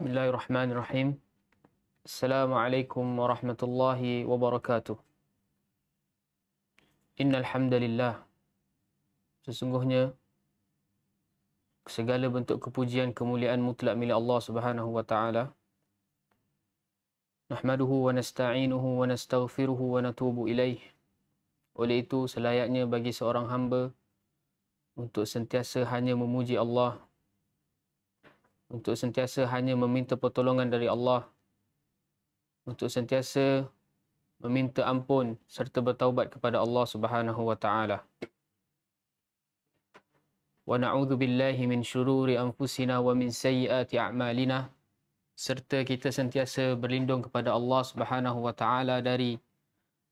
Bismillahirrahmanirrahim. Assalamualaikum warahmatullahi wabarakatuh. Innal hamdalillah. Sesungguhnya segala bentuk kepujian kemuliaan mutlak milik Allah Subhanahu wa taala. Nahmaduhu wa nasta'inuhu wa nastaghfiruhu wa natubu ilaih. Oleh itu selayaknya bagi seorang hamba untuk sentiasa hanya memuji Allah untuk sentiasa hanya meminta pertolongan dari Allah untuk sentiasa meminta ampun serta bertaubat kepada Allah Subhanahu wa taala wa na'udzu billahi min shururi anfusina wa min sayyiati a'malina serta kita sentiasa berlindung kepada Allah Subhanahu wa taala dari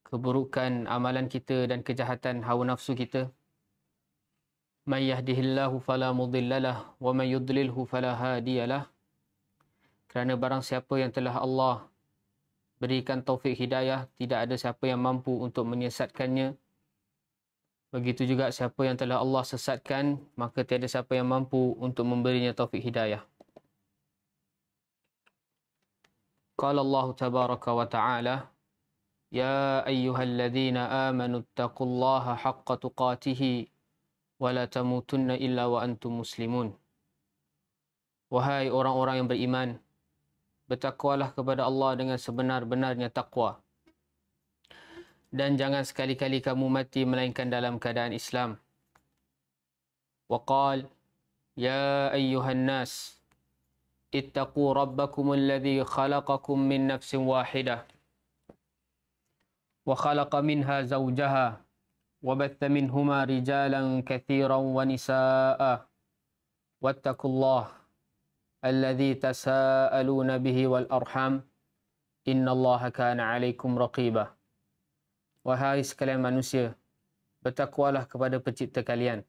keburukan amalan kita dan kejahatan hawa nafsu kita من يهده الله فلا مضل له ومن يضلله فلا هادي له kerana barang siapa yang telah Allah berikan taufik hidayah tidak ada siapa yang mampu untuk menyesatkannya begitu juga siapa yang telah Allah sesatkan maka tiada siapa yang mampu untuk memberinya taufik hidayah قال Allah تبارك وتعالى يا ايها الذين امنوا اتقوا الله حق تقاته wa la tamutunna illa wa antum muslimun. Wahai orang-orang yang beriman, bertakwalah kepada Allah dengan sebenar-benarnya takwa. Dan jangan sekali-kali kamu mati melainkan dalam keadaan Islam. Wa qal, Ya ayyuhan nas, ittaqu rabbakum alladhi khalaqakum min nafsin wahidah. Wa khalaqa minha zawjahah. وبث منهما رجالا كثيرا ونساء واتقوا الله الذي تساءلون به والأرحام إن الله كان عليكم رقيبا وهاي سكلام manusia bertakwalah kepada pencipta kalian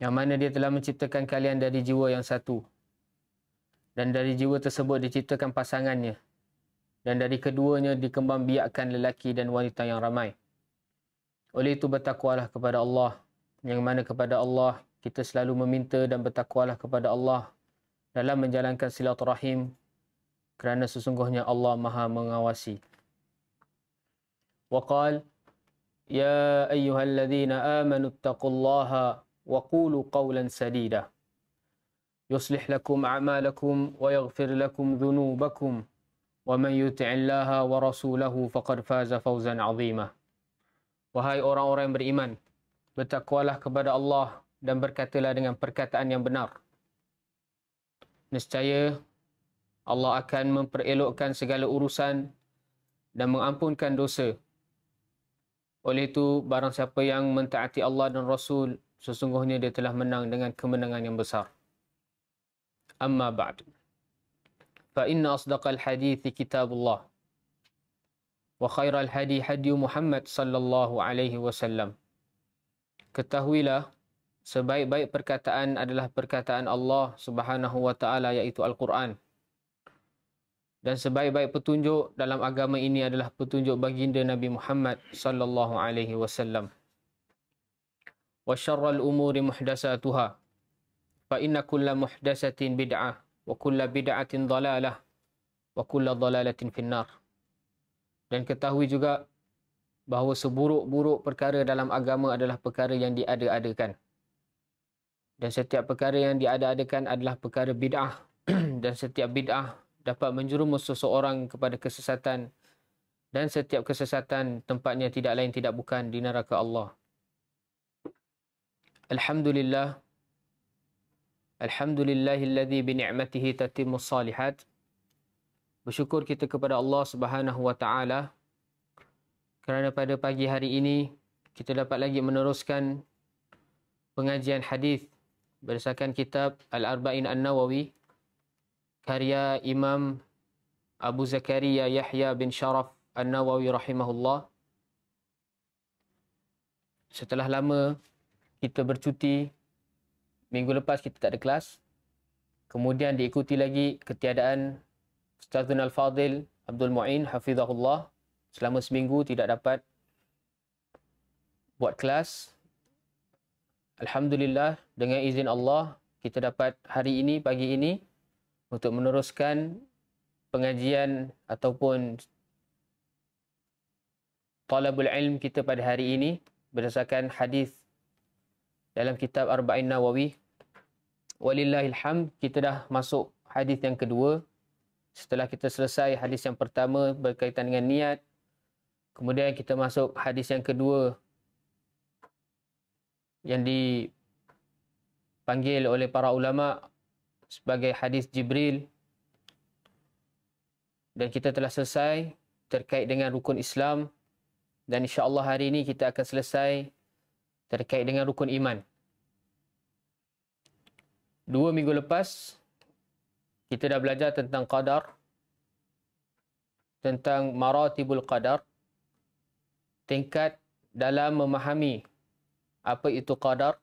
yang mana dia telah menciptakan kalian dari jiwa yang satu dan dari jiwa tersebut diciptakan pasangannya dan dari keduanya dikembang biakkan lelaki dan wanita yang ramai oleh itu bertakwalah kepada Allah yang mana kepada Allah kita selalu meminta dan bertakwalah kepada Allah dalam menjalankan silaturahim kerana sesungguhnya Allah Maha mengawasi. Waqal ya ayyuhalladzina amanu taqullaha wa qulu qawlan sadida. Yuslih lakum a'malakum wa yaghfir lakum dhunubakum wa man yuti'illaha wa rasulahu faqad faza fawzan 'azimah. Wahai orang-orang yang beriman, bertakwalah kepada Allah dan berkatalah dengan perkataan yang benar. Nescaya Allah akan memperelokkan segala urusan dan mengampunkan dosa. Oleh itu, barang siapa yang mentaati Allah dan Rasul, sesungguhnya dia telah menang dengan kemenangan yang besar. Amma ba'du. Fa inna asdaqal hadithi kitabullah. وخير الهدي هدي محمد Muhammad Sallallahu Alaihi Wasallam. Ketahuilah, sebaik-baik perkataan adalah perkataan Allah subhanahu wa ta'ala iaitu Al-Quran. Dan sebaik-baik petunjuk dalam agama ini adalah petunjuk baginda Nabi Muhammad sallallahu alaihi wasallam. Wa syarrul umuri muhdatsatuha. Fa inna kulla muhdatsatin bid'ah wa kulla bid'atin dhalalah wa kulla dhalalatin finnar. Dan ketahui juga bahawa seburuk-buruk perkara dalam agama adalah perkara yang diada-adakan. Dan setiap perkara yang diada-adakan adalah perkara bid'ah. Dan setiap bid'ah dapat menjerumus seseorang kepada kesesatan. Dan setiap kesesatan tempatnya tidak lain tidak bukan di neraka Allah. Alhamdulillah. Alhamdulillahilladzi bin'imatihi tatimu salihat. Alhamdulillah. Bersyukur kita kepada Allah Subhanahu Wa Taala kerana pada pagi hari ini kita dapat lagi meneruskan pengajian hadis berdasarkan kitab Al-Arba'in An-Nawawi karya Imam Abu Zakaria Yahya bin Sharaf An-Nawawi rahimahullah. Setelah lama kita bercuti minggu lepas kita tak ada kelas. Kemudian diikuti lagi ketiadaan Ustazun Al-Fadil Abdul Mu'in Hafizahullah selama seminggu tidak dapat buat kelas. Alhamdulillah dengan izin Allah kita dapat hari ini, pagi ini untuk meneruskan pengajian ataupun talabul ilm kita pada hari ini berdasarkan hadis dalam kitab Arba'in Nawawi. Walillahilham, kita dah masuk hadis yang kedua setelah kita selesai hadis yang pertama berkaitan dengan niat kemudian kita masuk hadis yang kedua yang dipanggil oleh para ulama sebagai hadis Jibril dan kita telah selesai terkait dengan rukun Islam dan insya-Allah hari ini kita akan selesai terkait dengan rukun iman. Dua minggu lepas, kita dah belajar tentang qadar. Tentang maratibul qadar. Tingkat dalam memahami apa itu qadar.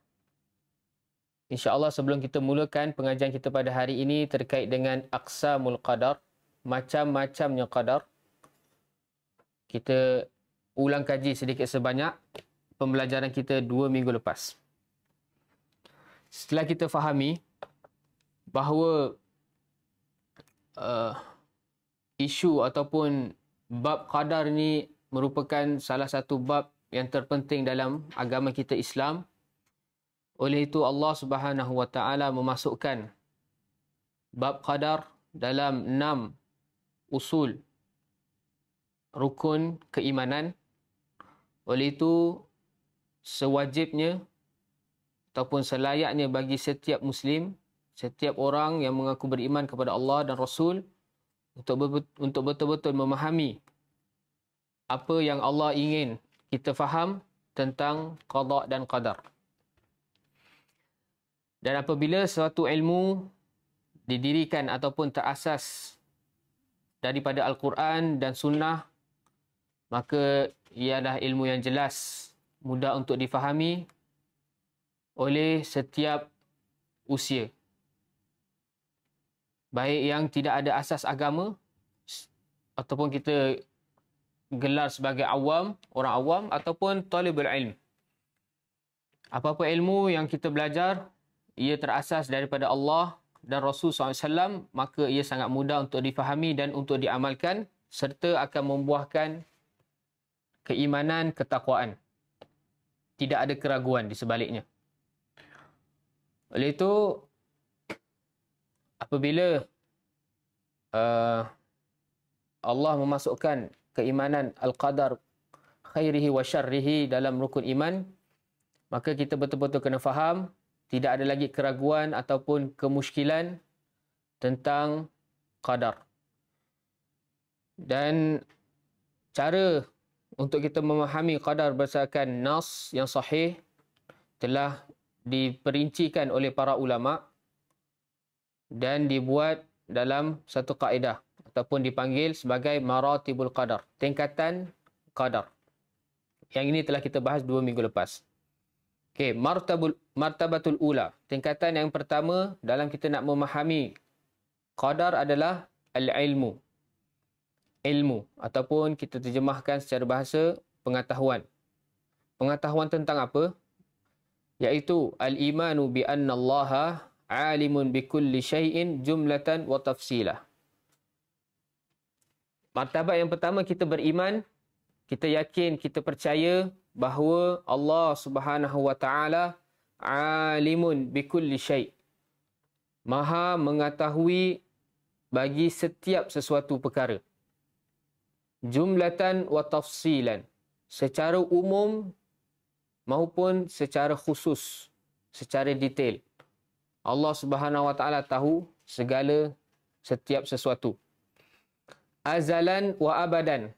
InsyaAllah sebelum kita mulakan pengajian kita pada hari ini terkait dengan aqsamul qadar. Macam-macamnya qadar. Kita ulang kaji sedikit sebanyak pembelajaran kita dua minggu lepas. Setelah kita fahami bahawa uh, isu ataupun bab qadar ni merupakan salah satu bab yang terpenting dalam agama kita Islam. Oleh itu Allah Subhanahu Wa Taala memasukkan bab qadar dalam enam usul rukun keimanan. Oleh itu sewajibnya ataupun selayaknya bagi setiap muslim setiap orang yang mengaku beriman kepada Allah dan Rasul untuk untuk betul-betul memahami apa yang Allah ingin kita faham tentang qada dan qadar. Dan apabila suatu ilmu didirikan ataupun terasas daripada Al-Quran dan Sunnah, maka ia adalah ilmu yang jelas, mudah untuk difahami oleh setiap usia baik yang tidak ada asas agama ataupun kita gelar sebagai awam, orang awam ataupun talibul ilm. Apa-apa ilmu yang kita belajar, ia terasas daripada Allah dan Rasul SAW, maka ia sangat mudah untuk difahami dan untuk diamalkan serta akan membuahkan keimanan, ketakwaan. Tidak ada keraguan di sebaliknya. Oleh itu, apabila uh, Allah memasukkan keimanan al-qadar khairihi wa syarrihi dalam rukun iman maka kita betul-betul kena faham tidak ada lagi keraguan ataupun kemuskilan tentang qadar dan cara untuk kita memahami qadar berdasarkan nas yang sahih telah diperincikan oleh para ulama' dan dibuat dalam satu kaedah ataupun dipanggil sebagai maratibul qadar, tingkatan qadar. Yang ini telah kita bahas dua minggu lepas. Okey, martabul martabatul ula, tingkatan yang pertama dalam kita nak memahami qadar adalah al-ilmu. Ilmu ataupun kita terjemahkan secara bahasa pengetahuan. Pengetahuan tentang apa? Iaitu al-imanu bi anna Allaha alimun bi kulli syai'in jumlatan wa tafsila. Martabat yang pertama kita beriman, kita yakin, kita percaya bahawa Allah Subhanahu wa taala alimun bi kulli syai'. Maha mengetahui bagi setiap sesuatu perkara. Jumlatan wa tafsilan. Secara umum maupun secara khusus, secara detail. Allah Subhanahu Wa Taala tahu segala setiap sesuatu. Azalan wa abadan.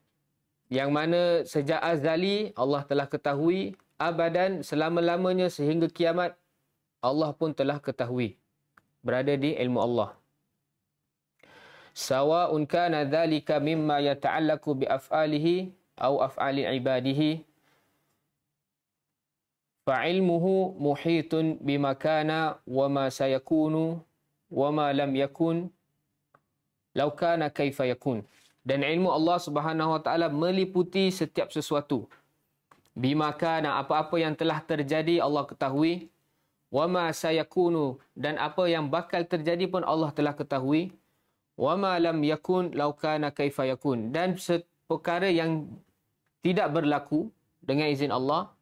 Yang mana sejak azali Allah telah ketahui abadan selama-lamanya sehingga kiamat Allah pun telah ketahui. Berada di ilmu Allah. Sawa'un kana dhalika mimma yata'allaku bi af'alihi aw af'alil ibadihi فعلمه محيط بما كان وما سيكون وما لم يكن لو كان كيف يكون dan ilmu Allah Subhanahu wa taala meliputi setiap sesuatu bima kana apa-apa yang telah terjadi Allah ketahui wama sayakunu dan apa yang bakal terjadi pun Allah telah ketahui wama lam yakun law kana kaifa yakun dan perkara yang tidak berlaku dengan izin Allah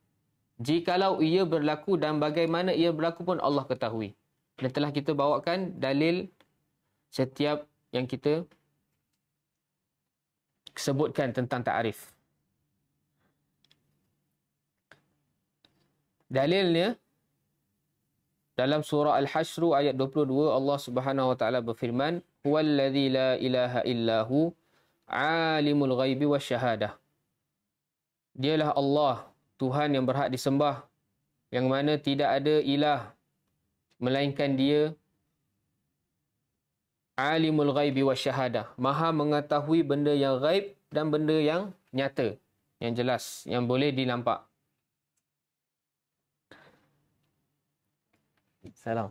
jikalau ia berlaku dan bagaimana ia berlaku pun Allah ketahui. Dan telah kita bawakan dalil setiap yang kita sebutkan tentang ta'rif. Dalilnya dalam surah Al-Hashr ayat 22 Allah Subhanahu wa taala berfirman huwallazi la ilaha illahu alimul ghaibi wasyahadah Dialah Allah Tuhan yang berhak disembah yang mana tidak ada ilah melainkan dia alimul ghaibi wa syahadah maha mengetahui benda yang ghaib dan benda yang nyata yang jelas yang boleh dilampak. salam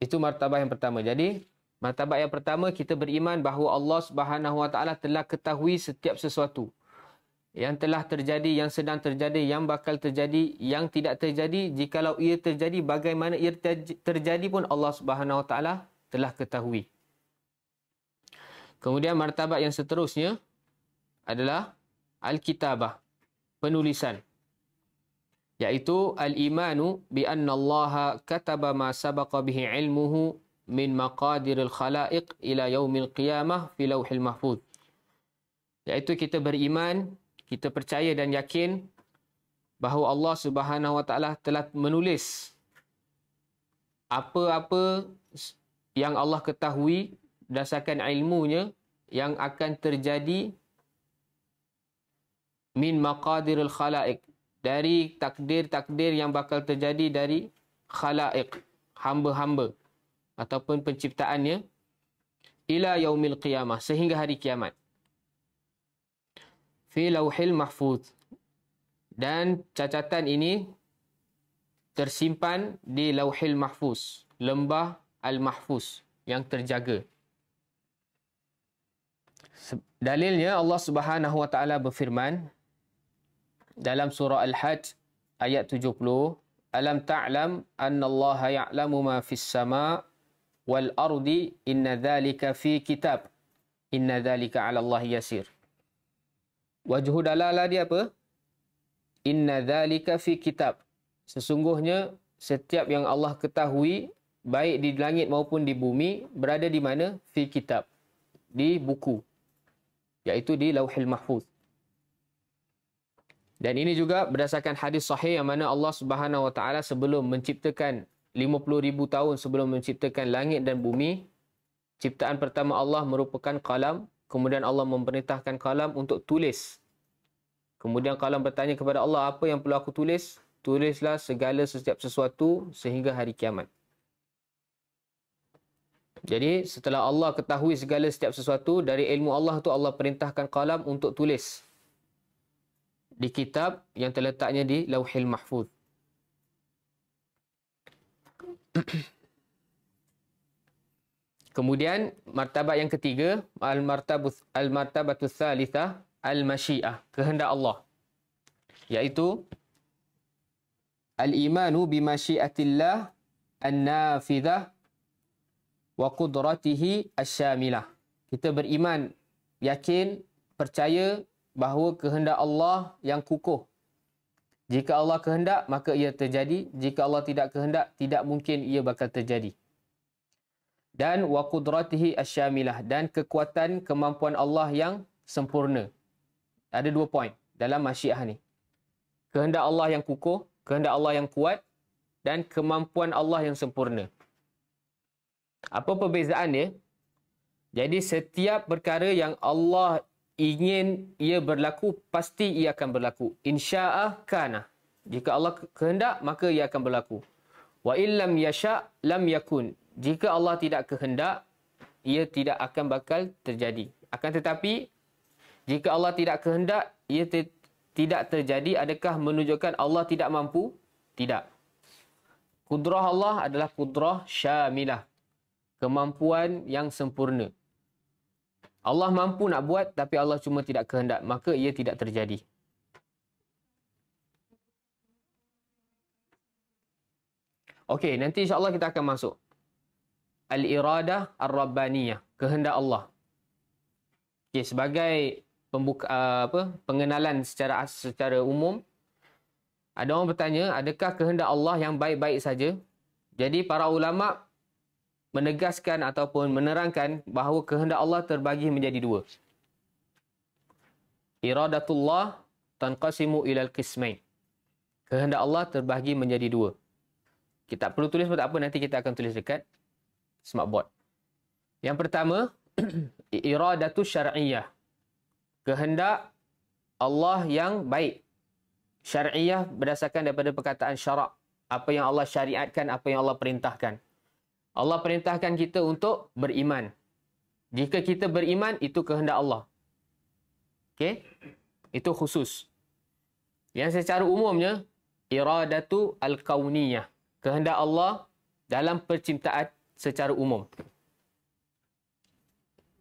itu martabah yang pertama jadi Martabat yang pertama kita beriman bahawa Allah Subhanahu Wa telah ketahui setiap sesuatu yang telah terjadi, yang sedang terjadi, yang bakal terjadi, yang tidak terjadi. Jikalau ia terjadi, bagaimana ia terjadi pun Allah Subhanahu Wa telah ketahui. Kemudian martabat yang seterusnya adalah Al-Kitabah, penulisan. Iaitu Al-Imanu bi-anna Allah kataba ma sabaqa bihi ilmuhu min al khalaiq ila al qiyamah fi al mahfuz. Yaitu kita beriman, kita percaya dan yakin bahawa Allah Subhanahu Wa Taala telah menulis apa-apa yang Allah ketahui berdasarkan ilmunya yang akan terjadi min al khalaiq dari takdir-takdir yang bakal terjadi dari khalaiq hamba-hamba ataupun penciptaannya ila yaumil qiyamah sehingga hari kiamat fi lauhil mahfuz dan cacatan ini tersimpan di lauhil mahfuz lembah al mahfuz yang terjaga dalilnya Allah Subhanahu wa taala berfirman dalam surah al-hajj ayat 70 alam ta'lam anna allaha ya'lamu ma fis sama' wal ardi inna dhalika fi kitab inna dhalika ala Allah yasir wajhu dalalah dia apa inna dhalika fi kitab sesungguhnya setiap yang Allah ketahui baik di langit maupun di bumi berada di mana fi kitab di buku iaitu di lauhil mahfuz dan ini juga berdasarkan hadis sahih yang mana Allah Subhanahu Wa Taala sebelum menciptakan 50,000 tahun sebelum menciptakan langit dan bumi, ciptaan pertama Allah merupakan kalam. Kemudian Allah memerintahkan kalam untuk tulis. Kemudian kalam bertanya kepada Allah, apa yang perlu aku tulis? Tulislah segala setiap sesuatu sehingga hari kiamat. Jadi setelah Allah ketahui segala setiap sesuatu, dari ilmu Allah tu Allah perintahkan kalam untuk tulis di kitab yang terletaknya di Lauhil mahfud. Kemudian martabat yang ketiga al martabus al martabatus salisa al masyiah kehendak Allah iaitu al imanu bi masyiatillah an nafidah wa qudratihi asyamilah kita beriman yakin percaya bahawa kehendak Allah yang kukuh jika Allah kehendak, maka ia terjadi. Jika Allah tidak kehendak, tidak mungkin ia bakal terjadi. Dan wa asyamilah. Dan kekuatan, kemampuan Allah yang sempurna. Ada dua poin dalam masyiah ni. Kehendak Allah yang kukuh, kehendak Allah yang kuat dan kemampuan Allah yang sempurna. Apa perbezaan dia? Jadi setiap perkara yang Allah ingin ia berlaku, pasti ia akan berlaku. Insya'ah kana. Jika Allah kehendak, maka ia akan berlaku. Wa illam yasha' lam yakun. Jika Allah tidak kehendak, ia tidak akan bakal terjadi. Akan tetapi, jika Allah tidak kehendak, ia te- tidak terjadi. Adakah menunjukkan Allah tidak mampu? Tidak. Kudrah Allah adalah kudrah syamilah. Kemampuan yang sempurna. Allah mampu nak buat tapi Allah cuma tidak kehendak maka ia tidak terjadi. Okey, nanti insya-Allah kita akan masuk al-iradah ar-rabbaniyah, kehendak Allah. Okey, sebagai pembuka, uh, apa pengenalan secara secara umum ada orang bertanya, adakah kehendak Allah yang baik-baik saja? Jadi para ulama menegaskan ataupun menerangkan bahawa kehendak Allah terbagi menjadi dua. Iradatullah tanqasimu ilal qismain. Kehendak Allah terbagi menjadi dua. Kita perlu tulis pun apa, nanti kita akan tulis dekat smart board. Yang pertama, iradatu syar'iyah. Kehendak Allah yang baik. Syar'iyah berdasarkan daripada perkataan syarak. Apa yang Allah syariatkan, apa yang Allah perintahkan. Allah perintahkan kita untuk beriman. Jika kita beriman, itu kehendak Allah. Okey? Itu khusus. Yang secara umumnya, iradatu al-kawniyah. Kehendak Allah dalam percintaan secara umum.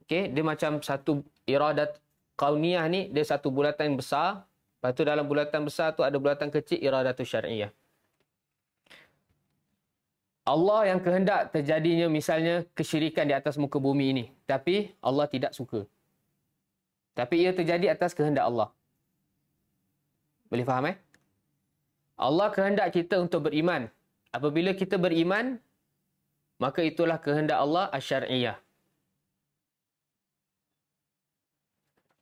Okey? Dia macam satu iradat kawniyah ni, dia satu bulatan besar. Lepas tu dalam bulatan besar tu ada bulatan kecil iradatu syariah. Allah yang kehendak terjadinya misalnya kesyirikan di atas muka bumi ini. Tapi Allah tidak suka. Tapi ia terjadi atas kehendak Allah. Boleh faham eh? Allah kehendak kita untuk beriman. Apabila kita beriman, maka itulah kehendak Allah asyariyah.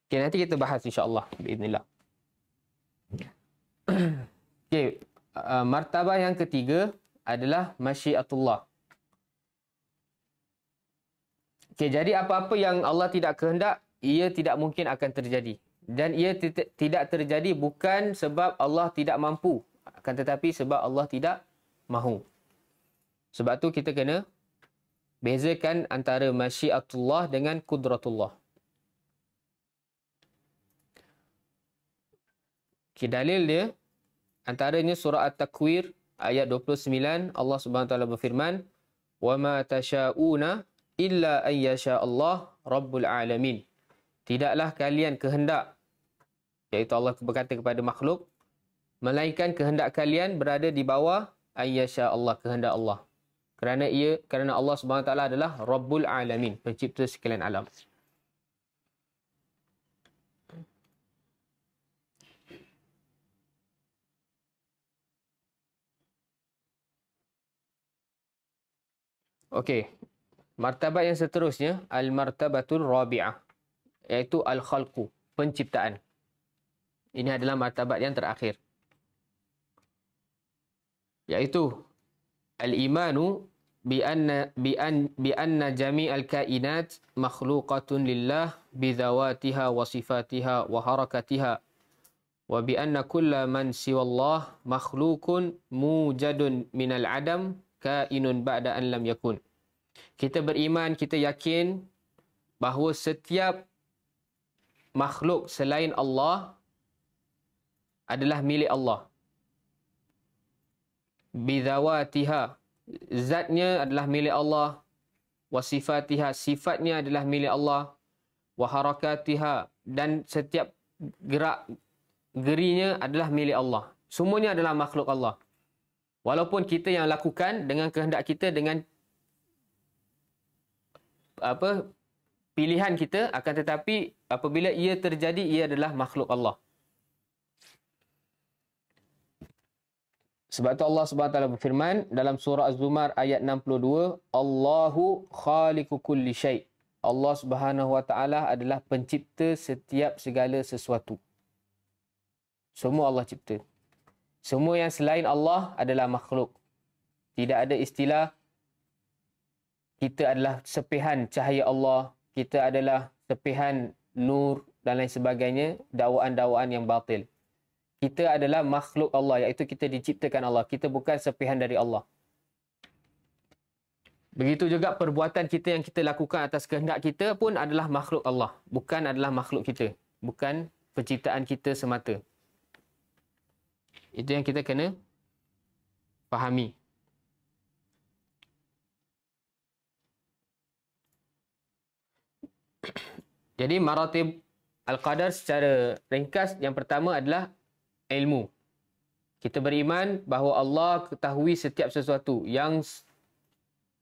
Okay, nanti kita bahas insyaAllah. Bismillah. okay, uh, martabat yang ketiga, adalah masyiatullah. Okay, jadi apa-apa yang Allah tidak kehendak, ia tidak mungkin akan terjadi. Dan ia tidak terjadi bukan sebab Allah tidak mampu, akan tetapi sebab Allah tidak mahu. Sebab tu kita kena bezakan antara masyiatullah dengan kudratullah. Okay, dalil dia antaranya surah At-Takwir ayat 29 Allah Subhanahu taala berfirman wama tasyauna illa an yasha Allah rabbul alamin tidaklah kalian kehendak iaitu Allah berkata kepada makhluk melainkan kehendak kalian berada di bawah an yasha Allah kehendak Allah kerana ia kerana Allah Subhanahu taala adalah rabbul alamin pencipta sekalian alam Okey. Martabat yang seterusnya al-martabatul rabi'ah iaitu al-khalqu, penciptaan. Ini adalah martabat yang terakhir. Iaitu al-imanu bi anna bi an bi anna al kainat makhluqatun lillah bi dhawatiha wa sifatiha wa harakatiha wa bi anna kulla man siwa Allah makhluqun mujadun min al adam kainun ba'da an lam yakun. Kita beriman, kita yakin bahawa setiap makhluk selain Allah adalah milik Allah. Bidawatiha. Zatnya adalah milik Allah. Wasifatiha. Sifatnya adalah milik Allah. Waharakatiha. Dan setiap gerak gerinya adalah milik Allah. Semuanya adalah makhluk Allah. Walaupun kita yang lakukan dengan kehendak kita dengan apa pilihan kita akan tetapi apabila ia terjadi ia adalah makhluk Allah. Sebab itu Allah Subhanahu taala berfirman dalam surah Az-Zumar ayat 62, Allahu khaliqu kulli syai. Allah Subhanahu wa taala adalah pencipta setiap segala sesuatu. Semua Allah cipta. Semua yang selain Allah adalah makhluk. Tidak ada istilah kita adalah sepihan cahaya Allah, kita adalah sepihan nur dan lain sebagainya, dakwaan-dakwaan yang batil. Kita adalah makhluk Allah, iaitu kita diciptakan Allah. Kita bukan sepihan dari Allah. Begitu juga perbuatan kita yang kita lakukan atas kehendak kita pun adalah makhluk Allah. Bukan adalah makhluk kita. Bukan penciptaan kita semata. Itu yang kita kena fahami. Jadi maratib al-qadar secara ringkas yang pertama adalah ilmu. Kita beriman bahawa Allah ketahui setiap sesuatu yang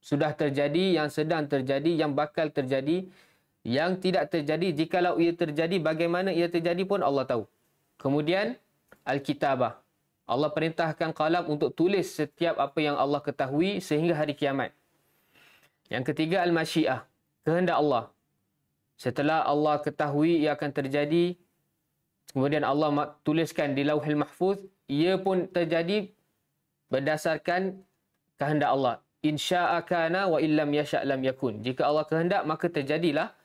sudah terjadi, yang sedang terjadi, yang bakal terjadi, yang tidak terjadi. Jikalau ia terjadi, bagaimana ia terjadi pun Allah tahu. Kemudian, Al-Kitabah. Allah perintahkan qalam untuk tulis setiap apa yang Allah ketahui sehingga hari kiamat. Yang ketiga al-masyiah, kehendak Allah. Setelah Allah ketahui ia akan terjadi, kemudian Allah tuliskan di Lauhul Mahfuz, ia pun terjadi berdasarkan kehendak Allah. Insya'a kana wa illam yasha' lam yakun. Jika Allah kehendak maka terjadilah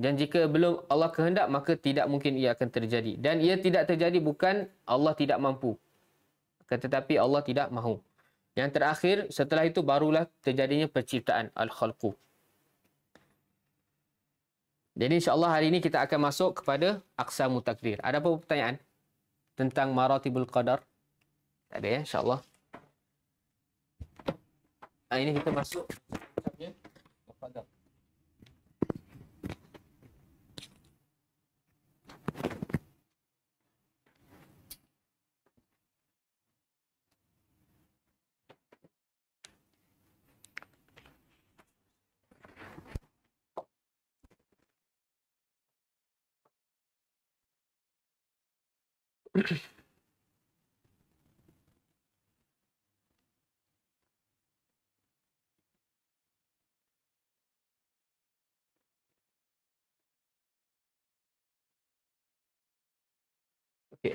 dan jika belum Allah kehendak maka tidak mungkin ia akan terjadi dan ia tidak terjadi bukan Allah tidak mampu tetapi Allah tidak mahu. Yang terakhir, setelah itu barulah terjadinya penciptaan Al-Khalqu. Jadi insyaAllah hari ini kita akan masuk kepada Aqsamu mutakdir. Ada apa pertanyaan tentang Maratibul Qadar? Tak ada ya, insyaAllah. Ah, ini kita masuk. Okay,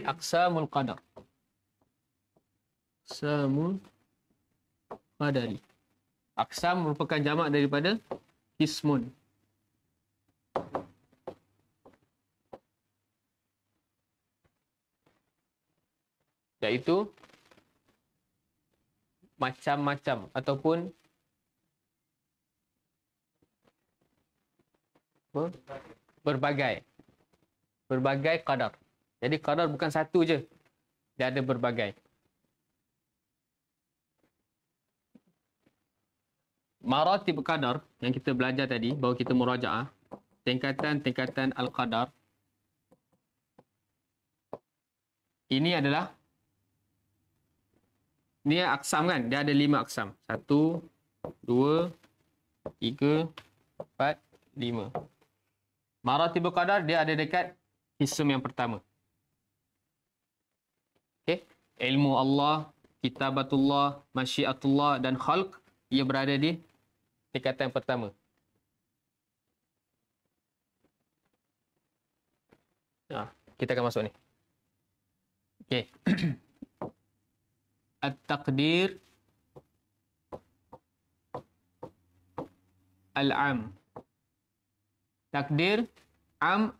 aksamul qadar. Aqsamul qadari. aksam merupakan jamak daripada kismun. iaitu macam-macam ataupun apa? berbagai berbagai qadar jadi qadar bukan satu je dia ada berbagai maratib qadar yang kita belajar tadi bahawa kita murajaah tingkatan-tingkatan al-qadar ini adalah Ni aksam kan? Dia ada lima aksam. Satu, dua, tiga, empat, lima. Marah tiba kadar dia ada dekat hisum yang pertama. Okay. Ilmu Allah, Kitabatullah, Masyiatullah dan Khalq. Ia berada di tingkatan yang pertama. Ah, kita akan masuk ni. Okay. at-taqdir al-am. Takdir am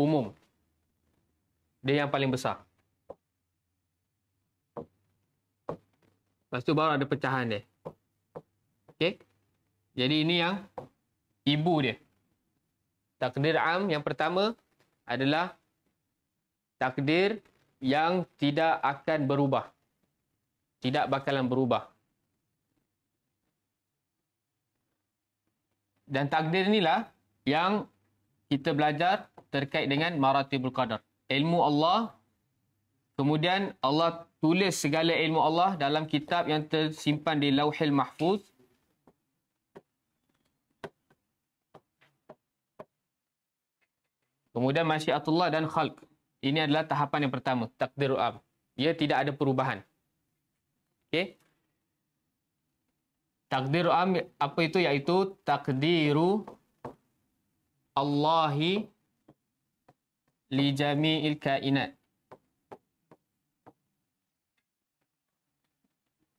umum. Dia yang paling besar. Lepas tu baru ada pecahan dia. Okay, Jadi ini yang ibu dia. Takdir am yang pertama adalah takdir yang tidak akan berubah. Tidak bakalan berubah. Dan takdir inilah yang kita belajar terkait dengan maratibul qadar. Ilmu Allah. Kemudian Allah tulis segala ilmu Allah dalam kitab yang tersimpan di lauhil mahfuz. Kemudian masyiatullah dan khalq. Ini adalah tahapan yang pertama, takdir ab. Ia tidak ada perubahan. Okey. Takdir am apa itu iaitu takdiru Allah li jami'il kainat.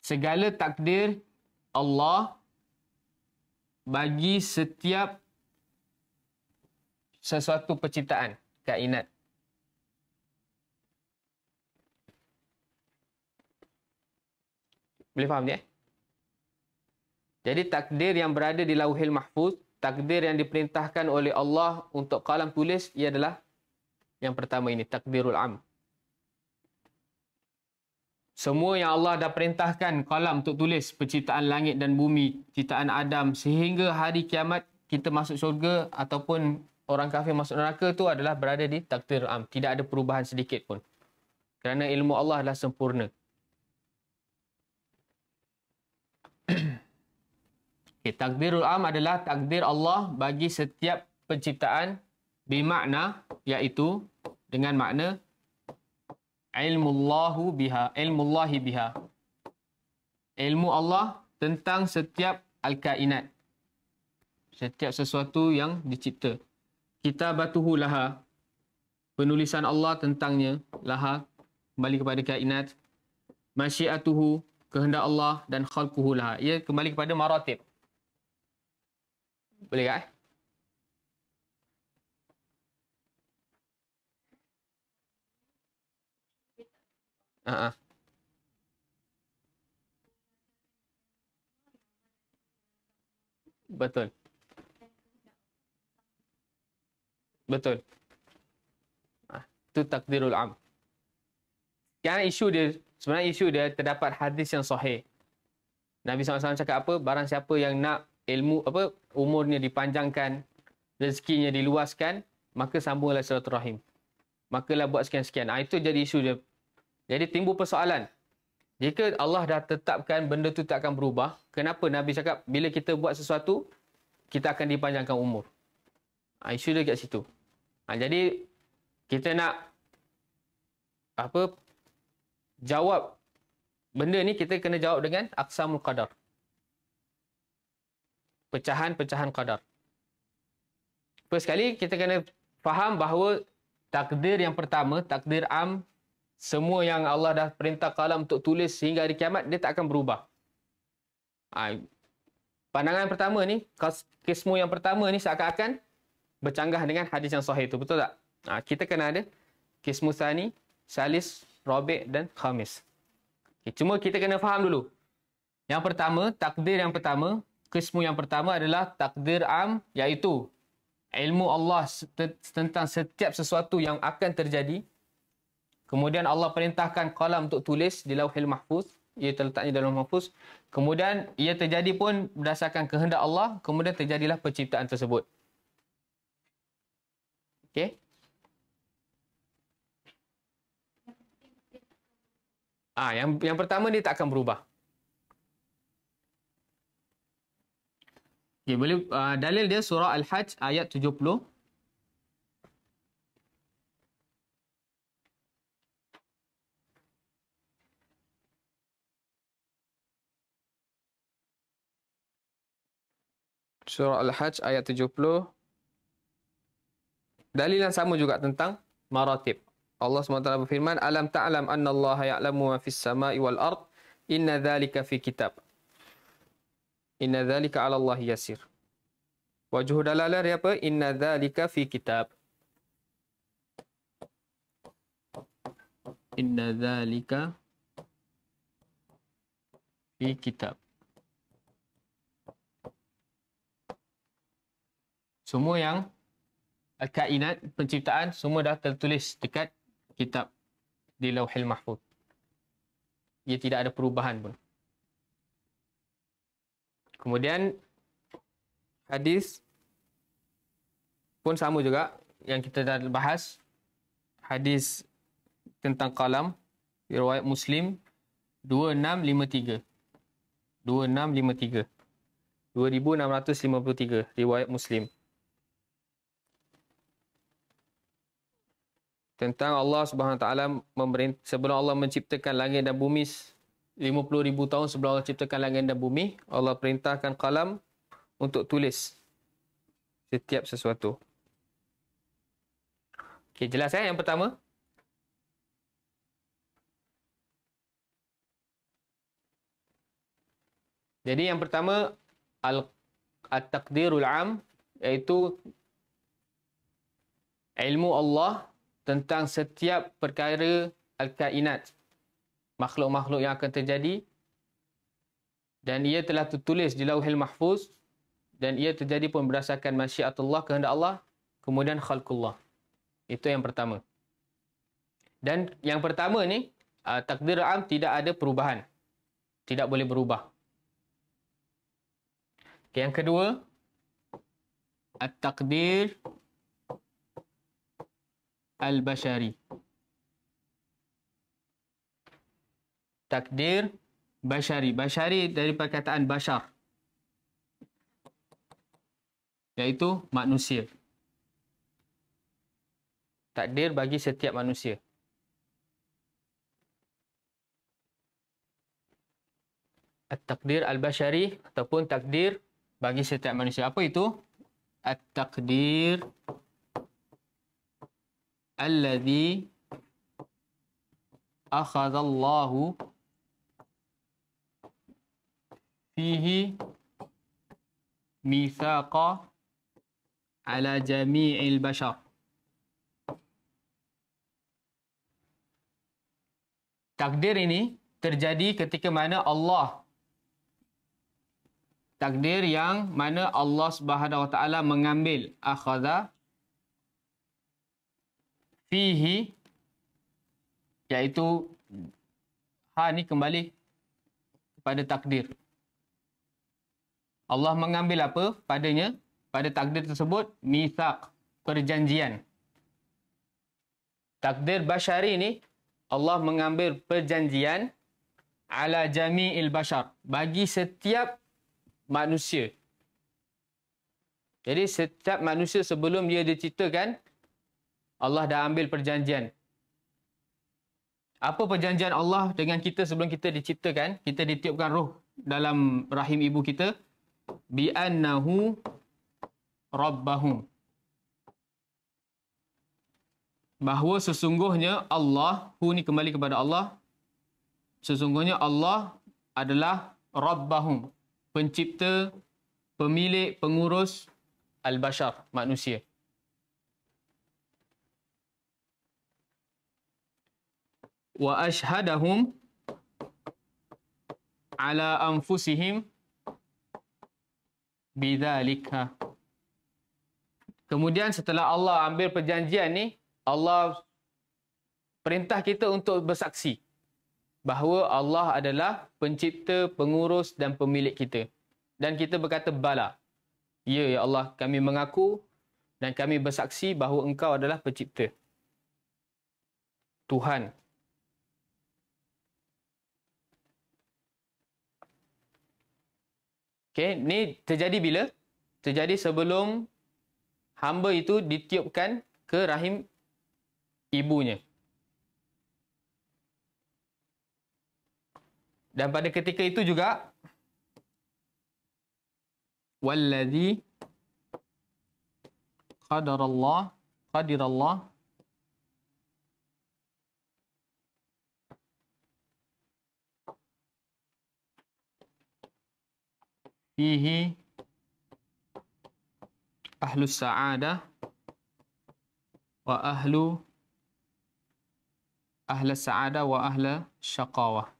Segala takdir Allah bagi setiap sesuatu penciptaan kainat. Boleh faham ni eh? Jadi takdir yang berada di lauhil mahfud, takdir yang diperintahkan oleh Allah untuk kalam tulis, ia adalah yang pertama ini, takdirul am. Semua yang Allah dah perintahkan kalam untuk tulis penciptaan langit dan bumi, ciptaan Adam sehingga hari kiamat kita masuk syurga ataupun orang kafir masuk neraka tu adalah berada di takdir am. Tidak ada perubahan sedikit pun. Kerana ilmu Allah adalah sempurna. Okay, takdirul am adalah takdir Allah bagi setiap penciptaan bermakna iaitu dengan makna ilmu Allahu biha, ilmu Allahi biha. Ilmu Allah tentang setiap al-kainat. Setiap sesuatu yang dicipta. Kita batuhu laha. Penulisan Allah tentangnya laha kembali kepada kainat. Masyiatuhu kehendak Allah dan khalquhu laha. Ia kembali kepada maratib. Boleh tak? Ha eh? ah, ah. Betul. Betul. Ah, tu takdirul am. Kan isu dia sebenarnya isu dia terdapat hadis yang sahih. Nabi SAW cakap apa? Barang siapa yang nak ilmu apa umurnya dipanjangkan rezekinya diluaskan maka sambunglah maka lah buat sekian-sekian ah itu jadi isu dia jadi timbul persoalan jika Allah dah tetapkan benda tu tak akan berubah kenapa nabi cakap bila kita buat sesuatu kita akan dipanjangkan umur ah isu dia kat situ ah jadi kita nak apa jawab benda ni kita kena jawab dengan aqsamul qadar pecahan-pecahan qadar. First sekali kita kena faham bahawa takdir yang pertama, takdir am, semua yang Allah dah perintah kalam untuk tulis sehingga hari kiamat, dia tak akan berubah. Ha, pandangan pertama ni, kismu yang pertama ni seakan-akan bercanggah dengan hadis yang sahih itu betul tak? Ha, kita kena ada kismu sani, salis, robek dan khamis. Okay, cuma kita kena faham dulu. Yang pertama, takdir yang pertama, kismu yang pertama adalah takdir am iaitu ilmu Allah tentang setiap sesuatu yang akan terjadi. Kemudian Allah perintahkan kalam untuk tulis di lauhil mahfuz. Ia terletaknya dalam mahfuz. Kemudian ia terjadi pun berdasarkan kehendak Allah. Kemudian terjadilah penciptaan tersebut. Okay. Ah, yang yang pertama ni tak akan berubah. Okay, boleh uh, dalil dia surah Al-Hajj ayat 70. Surah Al-Hajj ayat 70. Dalil yang sama juga tentang maratib. Allah SWT berfirman, Alam Taalam anna Allah ya'lamu ma fis sama'i wal ard, inna dhalika fi kitab. Inna dhalika ala Allah yasir. Wajhu dalalah dia apa? Inna dhalika fi kitab. Inna dhalika fi kitab. Semua yang kainat, penciptaan, semua dah tertulis dekat kitab di lauhil mahfud. Ia tidak ada perubahan pun. Kemudian hadis pun sama juga yang kita dah bahas hadis tentang kalam riwayat Muslim 2653 2653 2653 riwayat Muslim tentang Allah Subhanahu taala memerintah sebelum Allah menciptakan langit dan bumi 50,000 tahun sebelum Allah ciptakan langit dan bumi, Allah perintahkan kalam untuk tulis setiap sesuatu. Okay, jelas kan yang pertama? Jadi yang pertama, al takdirul am iaitu ilmu Allah tentang setiap perkara al-kainat makhluk-makhluk yang akan terjadi dan ia telah tertulis di lauhil mahfuz dan ia terjadi pun berdasarkan Allah kehendak Allah kemudian khalqullah itu yang pertama dan yang pertama ni ah, takdir am tidak ada perubahan tidak boleh berubah okay, yang kedua at-taqdir al-bashari takdir basyari. Basyari dari perkataan bashar, Iaitu manusia. Takdir bagi setiap manusia. At-takdir al-basyari ataupun takdir bagi setiap manusia. Apa itu? At-takdir al alladhi akhazallahu fihi mithaqa ala jami'il bashar. Takdir ini terjadi ketika mana Allah takdir yang mana Allah Subhanahu Wa Taala mengambil akhadha fihi iaitu ha ni kembali kepada takdir. Allah mengambil apa padanya pada takdir tersebut mithaq perjanjian takdir bashari ini Allah mengambil perjanjian ala jami'il bashar bagi setiap manusia jadi setiap manusia sebelum dia diciptakan Allah dah ambil perjanjian apa perjanjian Allah dengan kita sebelum kita diciptakan kita ditiupkan roh dalam rahim ibu kita bi annahu rabbahum bahawa sesungguhnya Allah hu ni kembali kepada Allah sesungguhnya Allah adalah rabbahum pencipta pemilik pengurus al-bashar manusia wa ashhadahum ala anfusihim bidzalika kemudian setelah Allah ambil perjanjian ni Allah perintah kita untuk bersaksi bahawa Allah adalah pencipta, pengurus dan pemilik kita. Dan kita berkata bala. Ya ya Allah, kami mengaku dan kami bersaksi bahawa engkau adalah pencipta. Tuhan, Okay, ni terjadi bila? Terjadi sebelum hamba itu ditiupkan ke rahim ibunya. Dan pada ketika itu juga, وَالَّذِي قَدَرَ اللَّهِ قَدِرَ اللَّهِ fihi ahlu sa'ada, wa ahlu ahla sa'ada, wa ahla syaqawah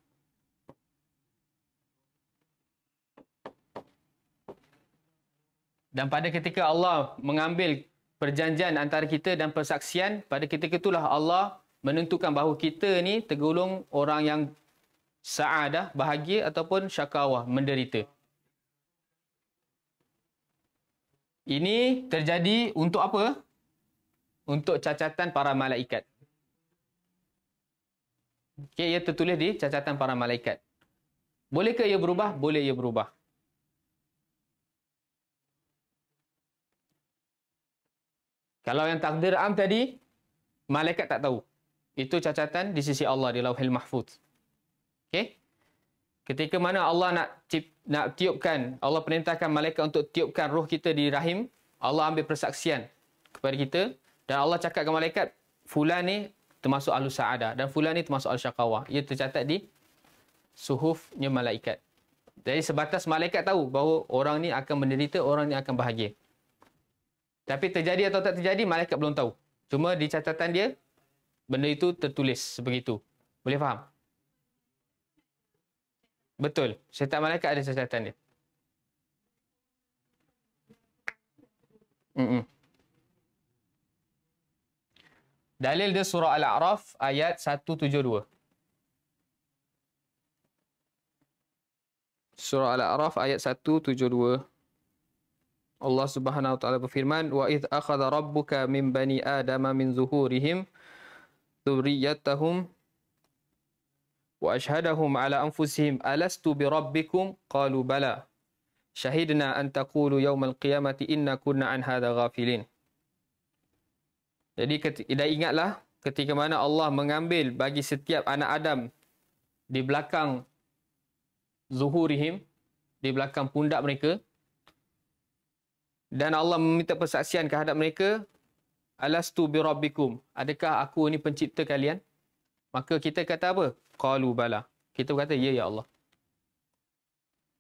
dan pada ketika Allah mengambil perjanjian antara kita dan persaksian pada ketika itulah Allah menentukan bahawa kita ni tergolong orang yang sa'adah bahagia ataupun syaqawah menderita Ini terjadi untuk apa? Untuk cacatan para malaikat. Okey, ia tertulis di cacatan para malaikat. Boleh ke ia berubah? Boleh ia berubah. Kalau yang takdir am tadi, malaikat tak tahu. Itu cacatan di sisi Allah di Lauhil Mahfuz. Okey? Ketika mana Allah nak tip, nak tiupkan, Allah perintahkan malaikat untuk tiupkan roh kita di rahim, Allah ambil persaksian kepada kita dan Allah cakap kepada malaikat, fulan ni termasuk ahli saada dan fulan ni termasuk ahli syaqawa. Ia tercatat di suhufnya malaikat. Jadi sebatas malaikat tahu bahawa orang ni akan menderita, orang ni akan bahagia. Tapi terjadi atau tak terjadi, malaikat belum tahu. Cuma di catatan dia, benda itu tertulis sebegitu. Boleh faham? Betul. Syaitan malaikat ada syaitan dia. Mm-mm. Dalil dia surah Al-A'raf ayat 172. Surah Al-A'raf ayat 172. Allah Subhanahu wa taala berfirman, "Wa idh akhadha rabbuka min bani Adama min zuhurihim dhurriyyatahum وأشهدهم على أنفسهم ألست بربكم قالوا بلى شهدنا أن تقولوا يوم القيامة إنا كنا عن هذا غافلين Jadi kita ingatlah ketika mana Allah mengambil bagi setiap anak Adam di belakang zuhurihim, di belakang pundak mereka. Dan Allah meminta persaksian kehadap mereka. Alastu birabbikum. Adakah aku ini pencipta kalian? maka kita kata apa? Qalu bala. Kita kata ya, ya Allah.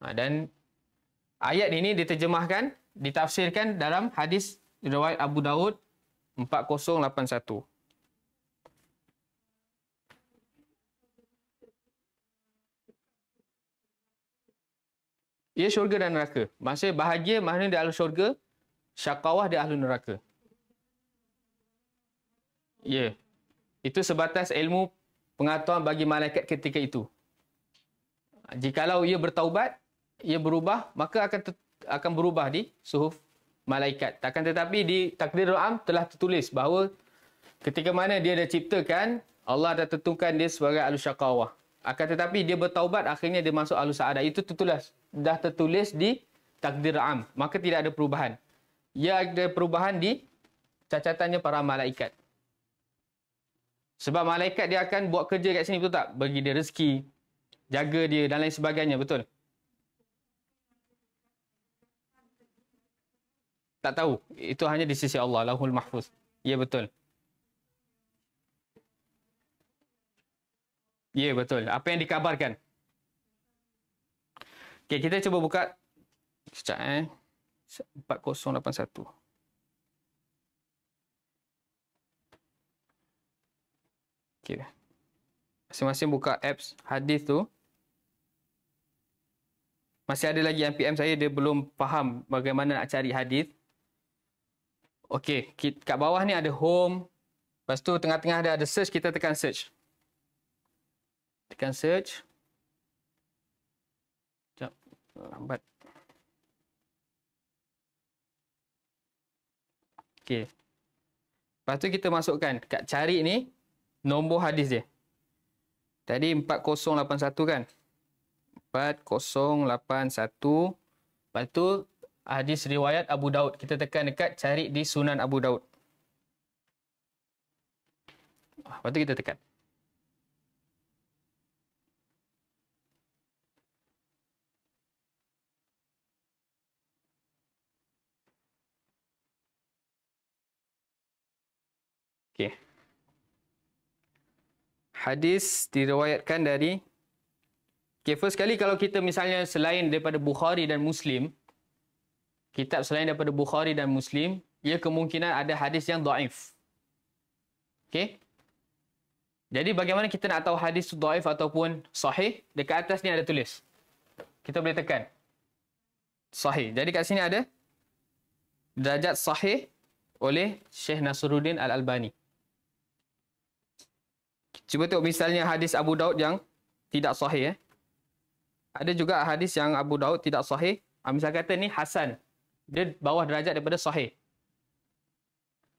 Ha, dan ayat ini diterjemahkan, ditafsirkan dalam hadis riwayat Abu Daud 4081. Ia syurga dan neraka. Maksudnya bahagia mana di ahli syurga, syakawah di ahli neraka. Ya. Itu sebatas ilmu pengetahuan bagi malaikat ketika itu. Jikalau ia bertaubat, ia berubah, maka akan akan berubah di suhuf malaikat. Takkan tetapi di takdir ru'am telah tertulis bahawa ketika mana dia dah ciptakan, Allah dah tentukan dia sebagai al-syaqawah. Akan tetapi dia bertaubat, akhirnya dia masuk al-sa'adah. Itu tertulis. Dah tertulis di takdir am. Maka tidak ada perubahan. Ia ada perubahan di cacatannya para malaikat. Sebab malaikat dia akan buat kerja kat sini betul tak? Bagi dia rezeki, jaga dia dan lain sebagainya betul? Tak tahu. Itu hanya di sisi Allah. Lahul mahfuz. Ya betul. Ya betul. Apa yang dikabarkan? Okay, kita cuba buka. Sekejap eh. 4081. Okay. Masing-masing buka apps hadis tu. Masih ada lagi PM saya, dia belum faham bagaimana nak cari hadis. Okey, kat bawah ni ada home. Lepas tu tengah-tengah dia ada search, kita tekan search. Tekan search. Sekejap, lambat. Okey. Lepas tu kita masukkan kat cari ni, nombor hadis dia. Tadi 4081 kan? 4081. Lepas tu hadis riwayat Abu Daud. Kita tekan dekat cari di Sunan Abu Daud. Lepas tu kita tekan. Okay hadis diriwayatkan dari Okay, first sekali kalau kita misalnya selain daripada Bukhari dan Muslim, kitab selain daripada Bukhari dan Muslim, ia kemungkinan ada hadis yang daif. Okay? Jadi bagaimana kita nak tahu hadis daif ataupun sahih? Dekat atas ni ada tulis. Kita boleh tekan. Sahih. Jadi kat sini ada derajat sahih oleh Syekh Nasruddin Al-Albani. Cuba tengok misalnya hadis Abu Daud yang tidak sahih. Eh. Ada juga hadis yang Abu Daud tidak sahih. Ha, misal kata ni Hasan. Dia bawah derajat daripada sahih.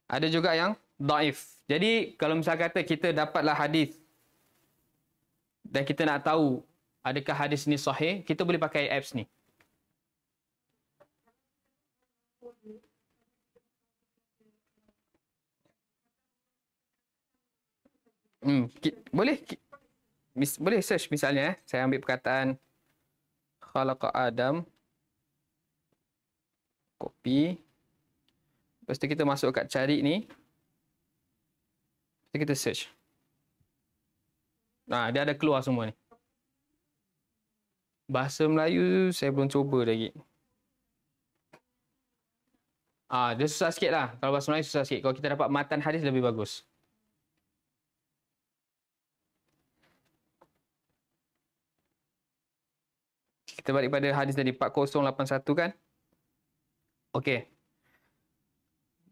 Ada juga yang daif. Jadi kalau misalnya kata kita dapatlah hadis dan kita nak tahu adakah hadis ni sahih, kita boleh pakai apps ni. Hmm, ki, boleh ki, mis, boleh search misalnya eh. Saya ambil perkataan khalaqa Adam. Copy. Lepas kita masuk kat cari ni. Lepas kita search. Nah, dia ada keluar semua ni. Bahasa Melayu saya belum cuba lagi. Ah, dia susah sikit lah. Kalau bahasa Melayu susah sikit. Kalau kita dapat matan hadis lebih bagus. kita balik pada hadis tadi 4081 kan okey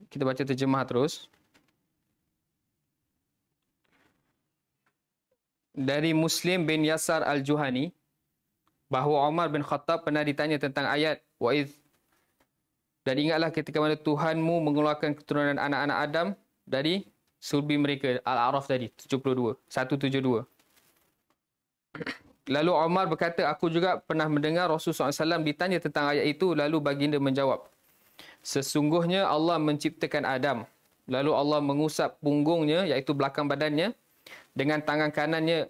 kita baca terjemah terus dari Muslim bin Yasar Al-Juhani bahawa Umar bin Khattab pernah ditanya tentang ayat wa id dan ingatlah ketika mana Tuhanmu mengeluarkan keturunan anak-anak Adam dari sulbi mereka Al-Araf tadi 72 172 Lalu Omar berkata, aku juga pernah mendengar Rasulullah SAW ditanya tentang ayat itu. Lalu baginda menjawab, sesungguhnya Allah menciptakan Adam. Lalu Allah mengusap punggungnya, iaitu belakang badannya, dengan tangan kanannya,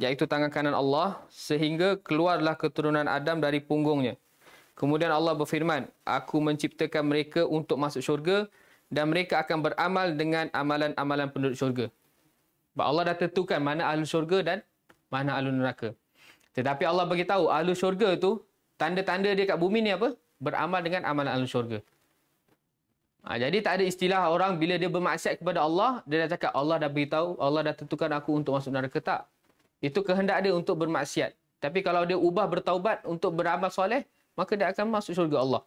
iaitu tangan kanan Allah, sehingga keluarlah keturunan Adam dari punggungnya. Kemudian Allah berfirman, aku menciptakan mereka untuk masuk syurga dan mereka akan beramal dengan amalan-amalan penduduk syurga. Allah dah tentukan mana ahli syurga dan mana alun neraka. Tetapi Allah bagi tahu alun syurga tu tanda-tanda dia kat bumi ni apa? Beramal dengan amalan alun syurga. Ha, jadi tak ada istilah orang bila dia bermaksiat kepada Allah, dia dah cakap Allah dah beritahu, Allah dah tentukan aku untuk masuk neraka tak. Itu kehendak dia untuk bermaksiat. Tapi kalau dia ubah bertaubat untuk beramal soleh, maka dia akan masuk syurga Allah.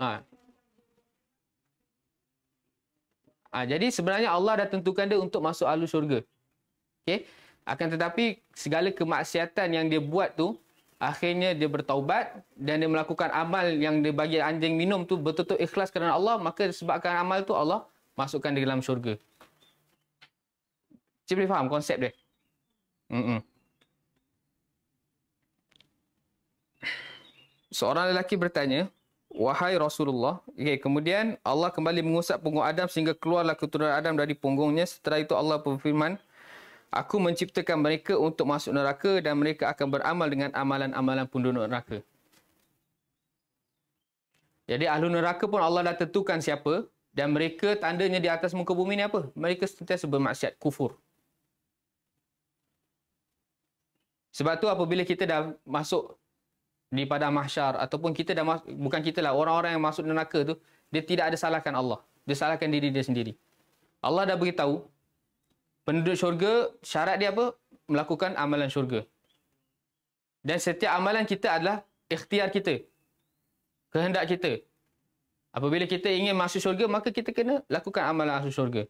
Ha, Ha, jadi sebenarnya Allah dah tentukan dia untuk masuk ahli syurga. Okay? Akan tetapi segala kemaksiatan yang dia buat tu, akhirnya dia bertaubat dan dia melakukan amal yang dia bagi anjing minum tu betul-betul ikhlas kerana Allah, maka sebabkan amal tu Allah masukkan dia dalam syurga. Cik boleh faham konsep dia? Mm-mm. Seorang lelaki bertanya, Wahai Rasulullah. Okay, kemudian Allah kembali mengusap punggung Adam sehingga keluarlah keturunan Adam dari punggungnya. Setelah itu Allah berfirman, Aku menciptakan mereka untuk masuk neraka dan mereka akan beramal dengan amalan-amalan penduduk neraka. Jadi ahli neraka pun Allah dah tentukan siapa dan mereka tandanya di atas muka bumi ni apa? Mereka sentiasa bermaksiat kufur. Sebab tu apabila kita dah masuk di padang mahsyar ataupun kita dah bukan kita lah orang-orang yang masuk neraka tu dia tidak ada salahkan Allah dia salahkan diri dia sendiri Allah dah beritahu penduduk syurga syarat dia apa melakukan amalan syurga dan setiap amalan kita adalah ikhtiar kita kehendak kita apabila kita ingin masuk syurga maka kita kena lakukan amalan masuk syurga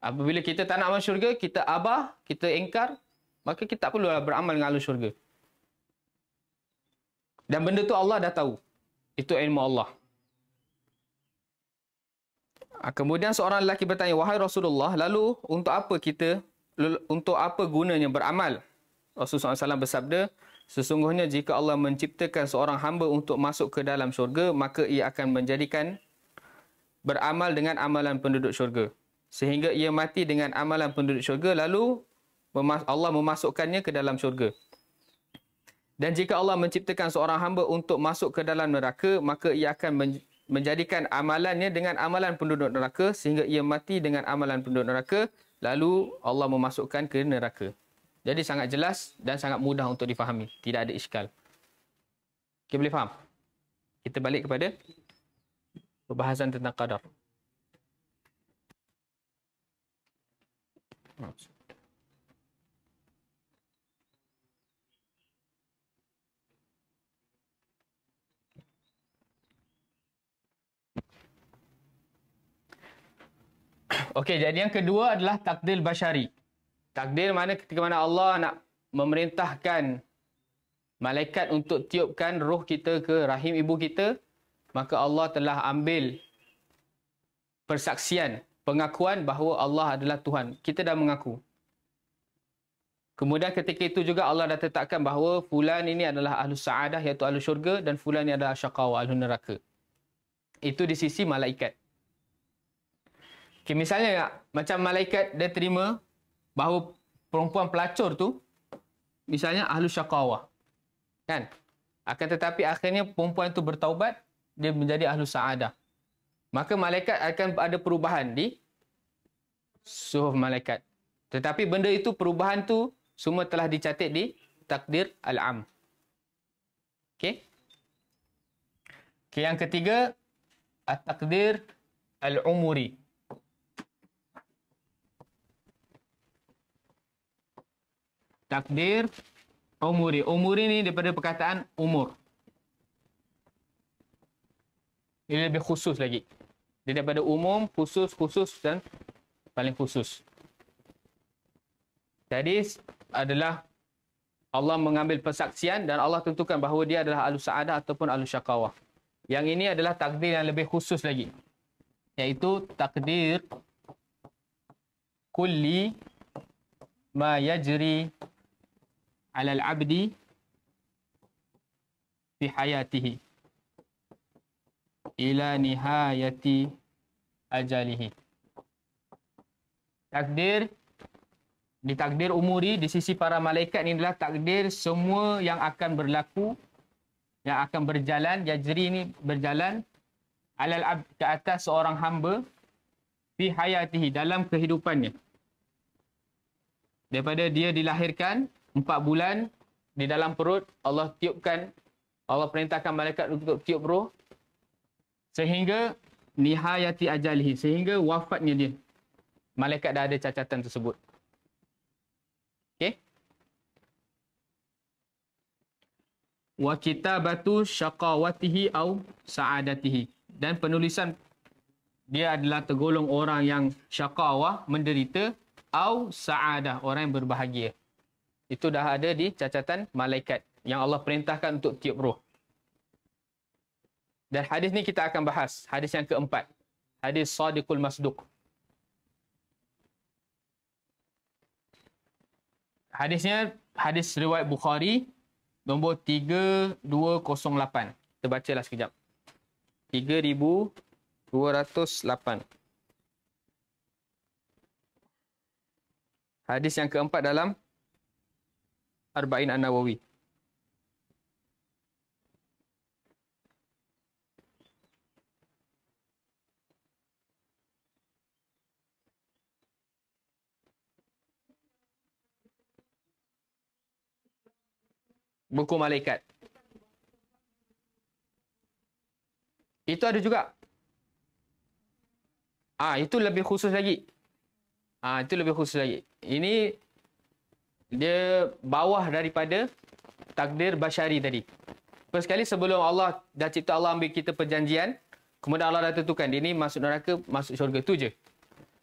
apabila kita tak nak masuk syurga kita abah kita engkar maka kita tak perlulah beramal dengan alur syurga dan benda tu Allah dah tahu. Itu ilmu Allah. Ah, kemudian seorang lelaki bertanya, Wahai Rasulullah, lalu untuk apa kita, untuk apa gunanya beramal? Rasulullah SAW bersabda, Sesungguhnya jika Allah menciptakan seorang hamba untuk masuk ke dalam syurga, maka ia akan menjadikan beramal dengan amalan penduduk syurga. Sehingga ia mati dengan amalan penduduk syurga, lalu Allah memasukkannya ke dalam syurga. Dan jika Allah menciptakan seorang hamba untuk masuk ke dalam neraka, maka ia akan menjadikan amalannya dengan amalan penduduk neraka sehingga ia mati dengan amalan penduduk neraka. Lalu Allah memasukkan ke neraka. Jadi sangat jelas dan sangat mudah untuk difahami. Tidak ada iskal. Okey, boleh faham? Kita balik kepada perbahasan tentang qadar. Maksud. Okey, jadi yang kedua adalah takdir basyari. Takdir mana ketika mana Allah nak memerintahkan malaikat untuk tiupkan roh kita ke rahim ibu kita, maka Allah telah ambil persaksian, pengakuan bahawa Allah adalah Tuhan. Kita dah mengaku. Kemudian ketika itu juga Allah dah tetapkan bahawa fulan ini adalah ahlu sa'adah iaitu ahlu syurga dan fulan ini adalah syaqaw ahlu neraka. Itu di sisi malaikat. Okay, misalnya macam malaikat dia terima bahawa perempuan pelacur tu misalnya ahlu syakawah. Kan? Akan tetapi akhirnya perempuan tu bertaubat, dia menjadi ahlu sa'adah. Maka malaikat akan ada perubahan di suhuf malaikat. Tetapi benda itu, perubahan tu semua telah dicatat di takdir al-am. Okay? Okay, yang ketiga, at-takdir al-umuri. takdir umuri. Umuri ni daripada perkataan umur. Ini lebih khusus lagi. Dia daripada umum, khusus, khusus dan paling khusus. Jadi adalah Allah mengambil persaksian dan Allah tentukan bahawa dia adalah alus sa'adah ataupun alus syakawah. Yang ini adalah takdir yang lebih khusus lagi. Iaitu takdir kulli ma yajri Ala al abdi fi hayatihi ila nihayati ajalihi takdir di takdir umuri di sisi para malaikat ini adalah takdir semua yang akan berlaku yang akan berjalan yajri ini berjalan alal abdi ke atas seorang hamba fi hayatihi dalam kehidupannya daripada dia dilahirkan empat bulan di dalam perut Allah tiupkan Allah perintahkan malaikat untuk tiup roh sehingga nihayati ajalihi sehingga wafatnya dia malaikat dah ada cacatan tersebut okey wa kitabatu syaqawatihi au sa'adatihi dan penulisan dia adalah tergolong orang yang syaqawah menderita au sa'adah orang yang berbahagia itu dah ada di cacatan malaikat yang Allah perintahkan untuk tiup roh. Dan hadis ni kita akan bahas. Hadis yang keempat. Hadis Sadiqul Masduq. Hadisnya, hadis riwayat Bukhari nombor 3208. Kita bacalah sekejap. 3208. Hadis yang keempat dalam Arba'in An-Nawawi. Buku Malaikat. Itu ada juga. Ah, ha, itu lebih khusus lagi. Ah, ha, itu lebih khusus lagi. Ini dia bawah daripada takdir basyari tadi. Pertama sekali sebelum Allah dah cipta Allah ambil kita perjanjian, kemudian Allah dah tentukan dia ni masuk neraka, masuk syurga tu je.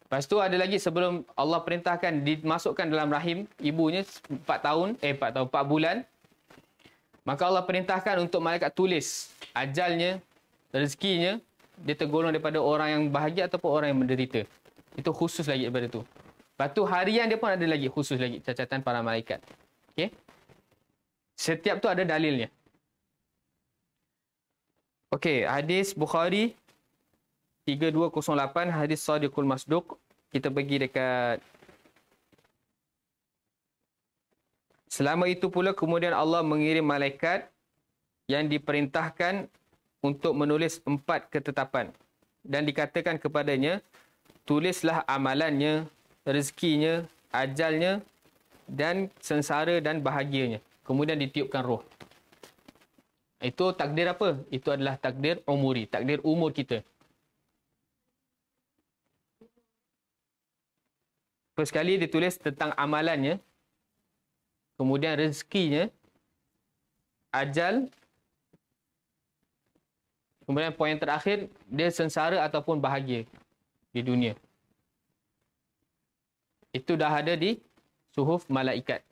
Lepas tu ada lagi sebelum Allah perintahkan dimasukkan dalam rahim ibunya 4 tahun, eh 4 tahun, 4 bulan. Maka Allah perintahkan untuk malaikat tulis ajalnya, rezekinya, dia tergolong daripada orang yang bahagia ataupun orang yang menderita. Itu khusus lagi daripada tu. Lepas tu harian dia pun ada lagi khusus lagi cacatan para malaikat. Okey. Setiap tu ada dalilnya. Okey, hadis Bukhari 3208 hadis Sadiqul Masduq. Kita pergi dekat Selama itu pula kemudian Allah mengirim malaikat yang diperintahkan untuk menulis empat ketetapan dan dikatakan kepadanya tulislah amalannya rezekinya, ajalnya dan sengsara dan bahagianya. Kemudian ditiupkan roh. Itu takdir apa? Itu adalah takdir umuri, takdir umur kita. Pertama sekali ditulis tentang amalannya, kemudian rezekinya, ajal, kemudian poin terakhir, dia sengsara ataupun bahagia di dunia. Itu dah ada di suhuf malaikat.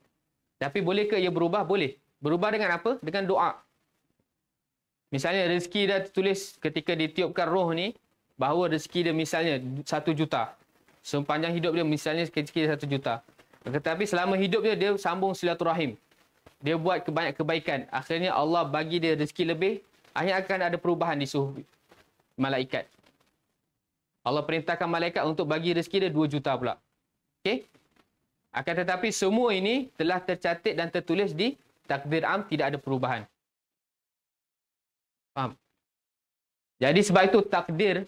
Tapi boleh ke ia berubah? Boleh. Berubah dengan apa? Dengan doa. Misalnya rezeki dah tertulis ketika ditiupkan roh ni bahawa rezeki dia misalnya satu juta. Sepanjang hidup dia misalnya rezeki dia satu juta. Tetapi selama hidup dia, dia sambung silaturahim. Dia buat banyak kebaikan. Akhirnya Allah bagi dia rezeki lebih. Akhirnya akan ada perubahan di suhu malaikat. Allah perintahkan malaikat untuk bagi rezeki dia dua juta pula. Okey. Akan tetapi semua ini telah tercatat dan tertulis di takdir am tidak ada perubahan. Faham? Jadi sebab itu takdir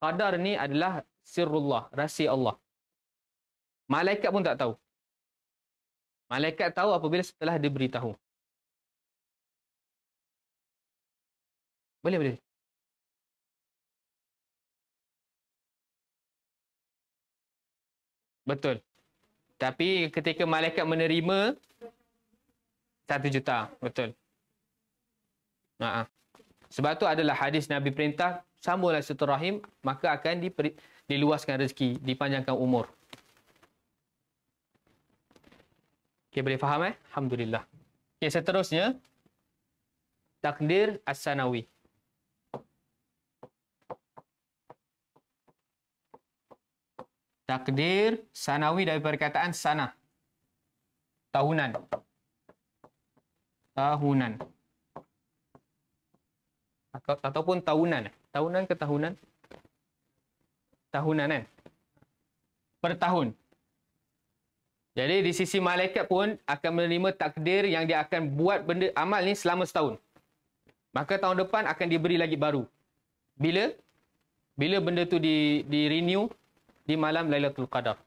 qadar ni adalah sirullah rahsia Allah. Malaikat pun tak tahu. Malaikat tahu apabila setelah diberitahu. Boleh boleh. Betul. Tapi ketika malaikat menerima satu juta. Betul. Ha. Sebab tu adalah hadis Nabi perintah sambunglah silaturahim maka akan diper- diluaskan rezeki, dipanjangkan umur. Okay, boleh faham eh? Alhamdulillah. Okay, seterusnya takdir as-sanawi. takdir sanawi dari perkataan sana tahunan tahunan atau ataupun tahunan tahunan ke tahunan tahunan kan per tahun jadi di sisi malaikat pun akan menerima takdir yang dia akan buat benda amal ni selama setahun maka tahun depan akan diberi lagi baru bila bila benda tu di di renew di malam Lailatul Qadar.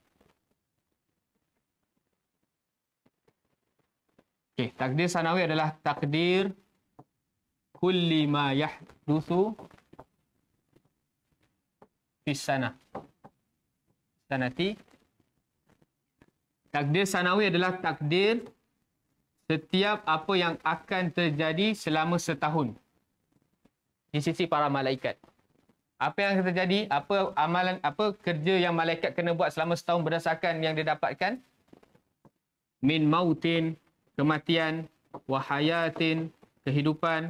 Okey, takdir sanawi adalah takdir kulli ma yahdusu fi sana. Sanati takdir sanawi adalah takdir setiap apa yang akan terjadi selama setahun di sisi para malaikat apa yang akan terjadi apa amalan apa kerja yang malaikat kena buat selama setahun berdasarkan yang dia dapatkan min mautin kematian wahayatin kehidupan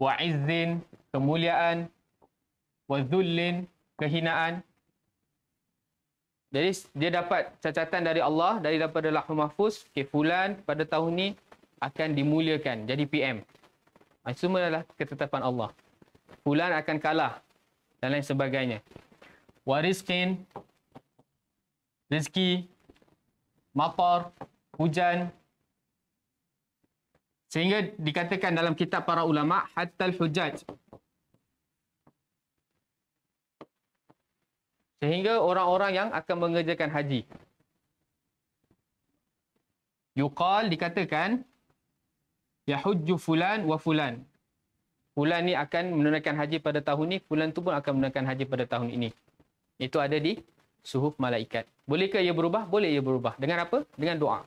wa izzin kemuliaan wa dhullin kehinaan jadi dia dapat cacatan dari Allah dari daripada Lahul Mahfuz kefulan okay, pada tahun ini akan dimuliakan jadi PM. Semua adalah ketetapan Allah fulan akan kalah dan lain sebagainya. Warizqin rezeki mapar hujan sehingga dikatakan dalam kitab para ulama hatta al-hujaj sehingga orang-orang yang akan mengerjakan haji yuqal dikatakan yahujju fulan wa fulan Fulan ni akan menunaikan haji pada tahun ni, Fulan tu pun akan menunaikan haji pada tahun ini. Itu ada di suhuf malaikat. Bolehkah ia berubah? Boleh ia berubah. Dengan apa? Dengan doa.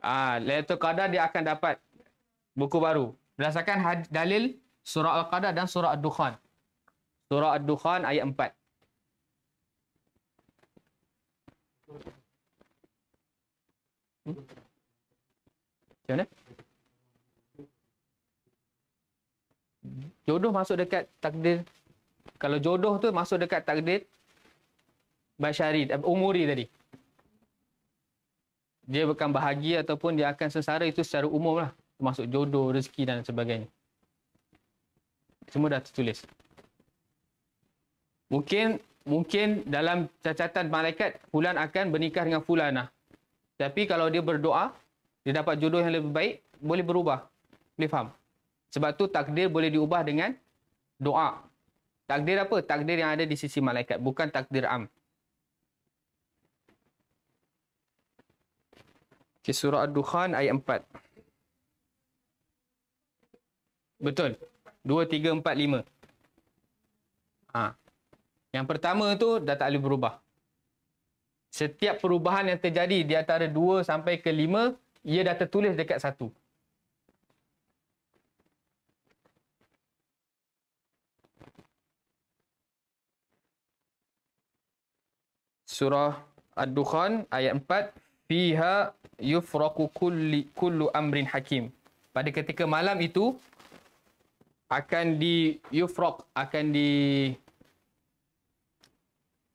Ah, Lailatul Qadar dia akan dapat buku baru. Berdasarkan dalil surah Al-Qadar dan surah Ad-Dukhan. Surah Ad-Dukhan ayat 4. Hmm? Macam mana? Jodoh masuk dekat takdir. Kalau jodoh tu masuk dekat takdir. Basyari, eh, umuri tadi. Dia akan bahagia ataupun dia akan sengsara itu secara umum lah. Masuk jodoh, rezeki dan sebagainya. Semua dah tertulis. Mungkin mungkin dalam catatan malaikat, Fulan akan bernikah dengan Fulan lah. Tapi kalau dia berdoa, dia dapat jodoh yang lebih baik, boleh berubah. Boleh faham? Sebab tu takdir boleh diubah dengan doa. Takdir apa? Takdir yang ada di sisi malaikat, bukan takdir am. Okay, surah Ad-Dukhan ayat 4. Betul. 2, 3, 4, 5. Ha. Yang pertama tu dah tak boleh berubah setiap perubahan yang terjadi di antara 2 sampai ke 5 ia dah tertulis dekat 1 surah ad-dukhan ayat 4 fiha yufraqu kulli kullu amrin hakim pada ketika malam itu akan di yufraq akan di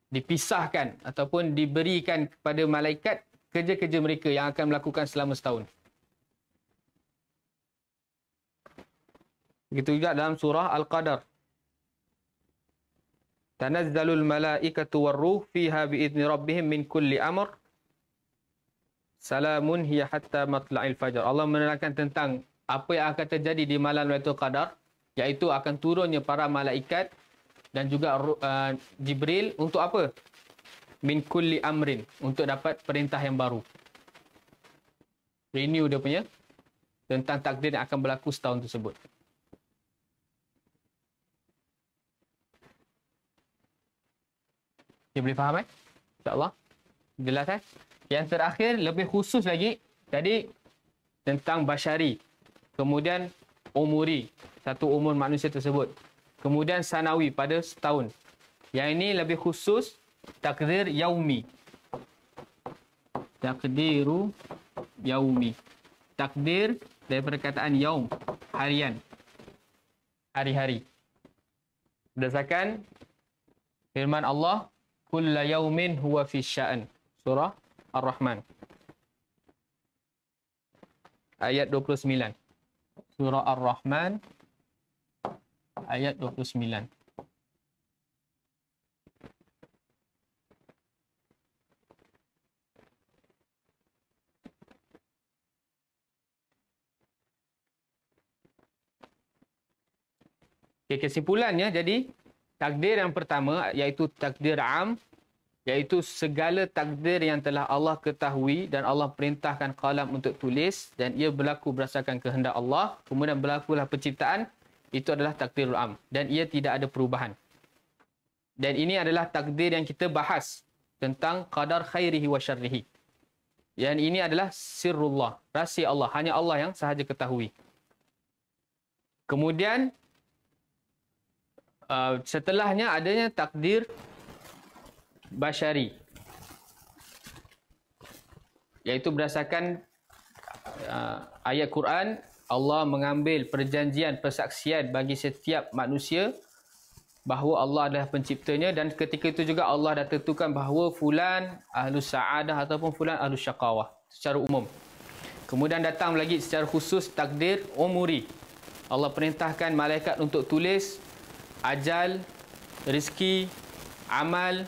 dipisahkan ataupun diberikan kepada malaikat kerja-kerja mereka yang akan melakukan selama setahun. Begitu juga dalam surah Al-Qadar. Tanazzalul malaikatu warruh fiha bi'idni rabbihim min kulli amr. Salamun hiya hatta matla'il fajar. Allah menerangkan tentang apa yang akan terjadi di malam Lailatul Qadar, iaitu akan turunnya para malaikat dan juga uh, Jibril untuk apa? Min kulli amrin untuk dapat perintah yang baru. Renew dia punya tentang takdir yang akan berlaku setahun tersebut. Dia boleh faham eh? Allah Jelas eh? Yang terakhir, lebih khusus lagi. Tadi, tentang Bashari. Kemudian, umuri. Satu umur manusia tersebut. Kemudian sanawi pada setahun. Yang ini lebih khusus takdir yaumi. Takdiru yaumi. Takdir dari perkataan yaum, harian. Hari-hari. Berdasarkan firman Allah, Kulla yaumin huwa fi sya'an. Surah Ar-Rahman. Ayat 29. Surah Ar-Rahman ayat 29. Okay, kesimpulannya, jadi takdir yang pertama iaitu takdir am, iaitu segala takdir yang telah Allah ketahui dan Allah perintahkan kalam untuk tulis dan ia berlaku berdasarkan kehendak Allah. Kemudian berlakulah penciptaan, itu adalah takdirul am dan ia tidak ada perubahan. Dan ini adalah takdir yang kita bahas tentang qadar khairihi wa syarrihi. Dan ini adalah sirrullah, rahsia Allah, hanya Allah yang sahaja ketahui. Kemudian uh, setelahnya adanya takdir bashari Yaitu berdasarkan uh, ayat Quran Allah mengambil perjanjian persaksian bagi setiap manusia bahawa Allah adalah penciptanya dan ketika itu juga Allah dah tentukan bahawa fulan ahlus sa'adah ataupun fulan ahlus syakawah secara umum. Kemudian datang lagi secara khusus takdir umuri. Allah perintahkan malaikat untuk tulis ajal, rezeki, amal,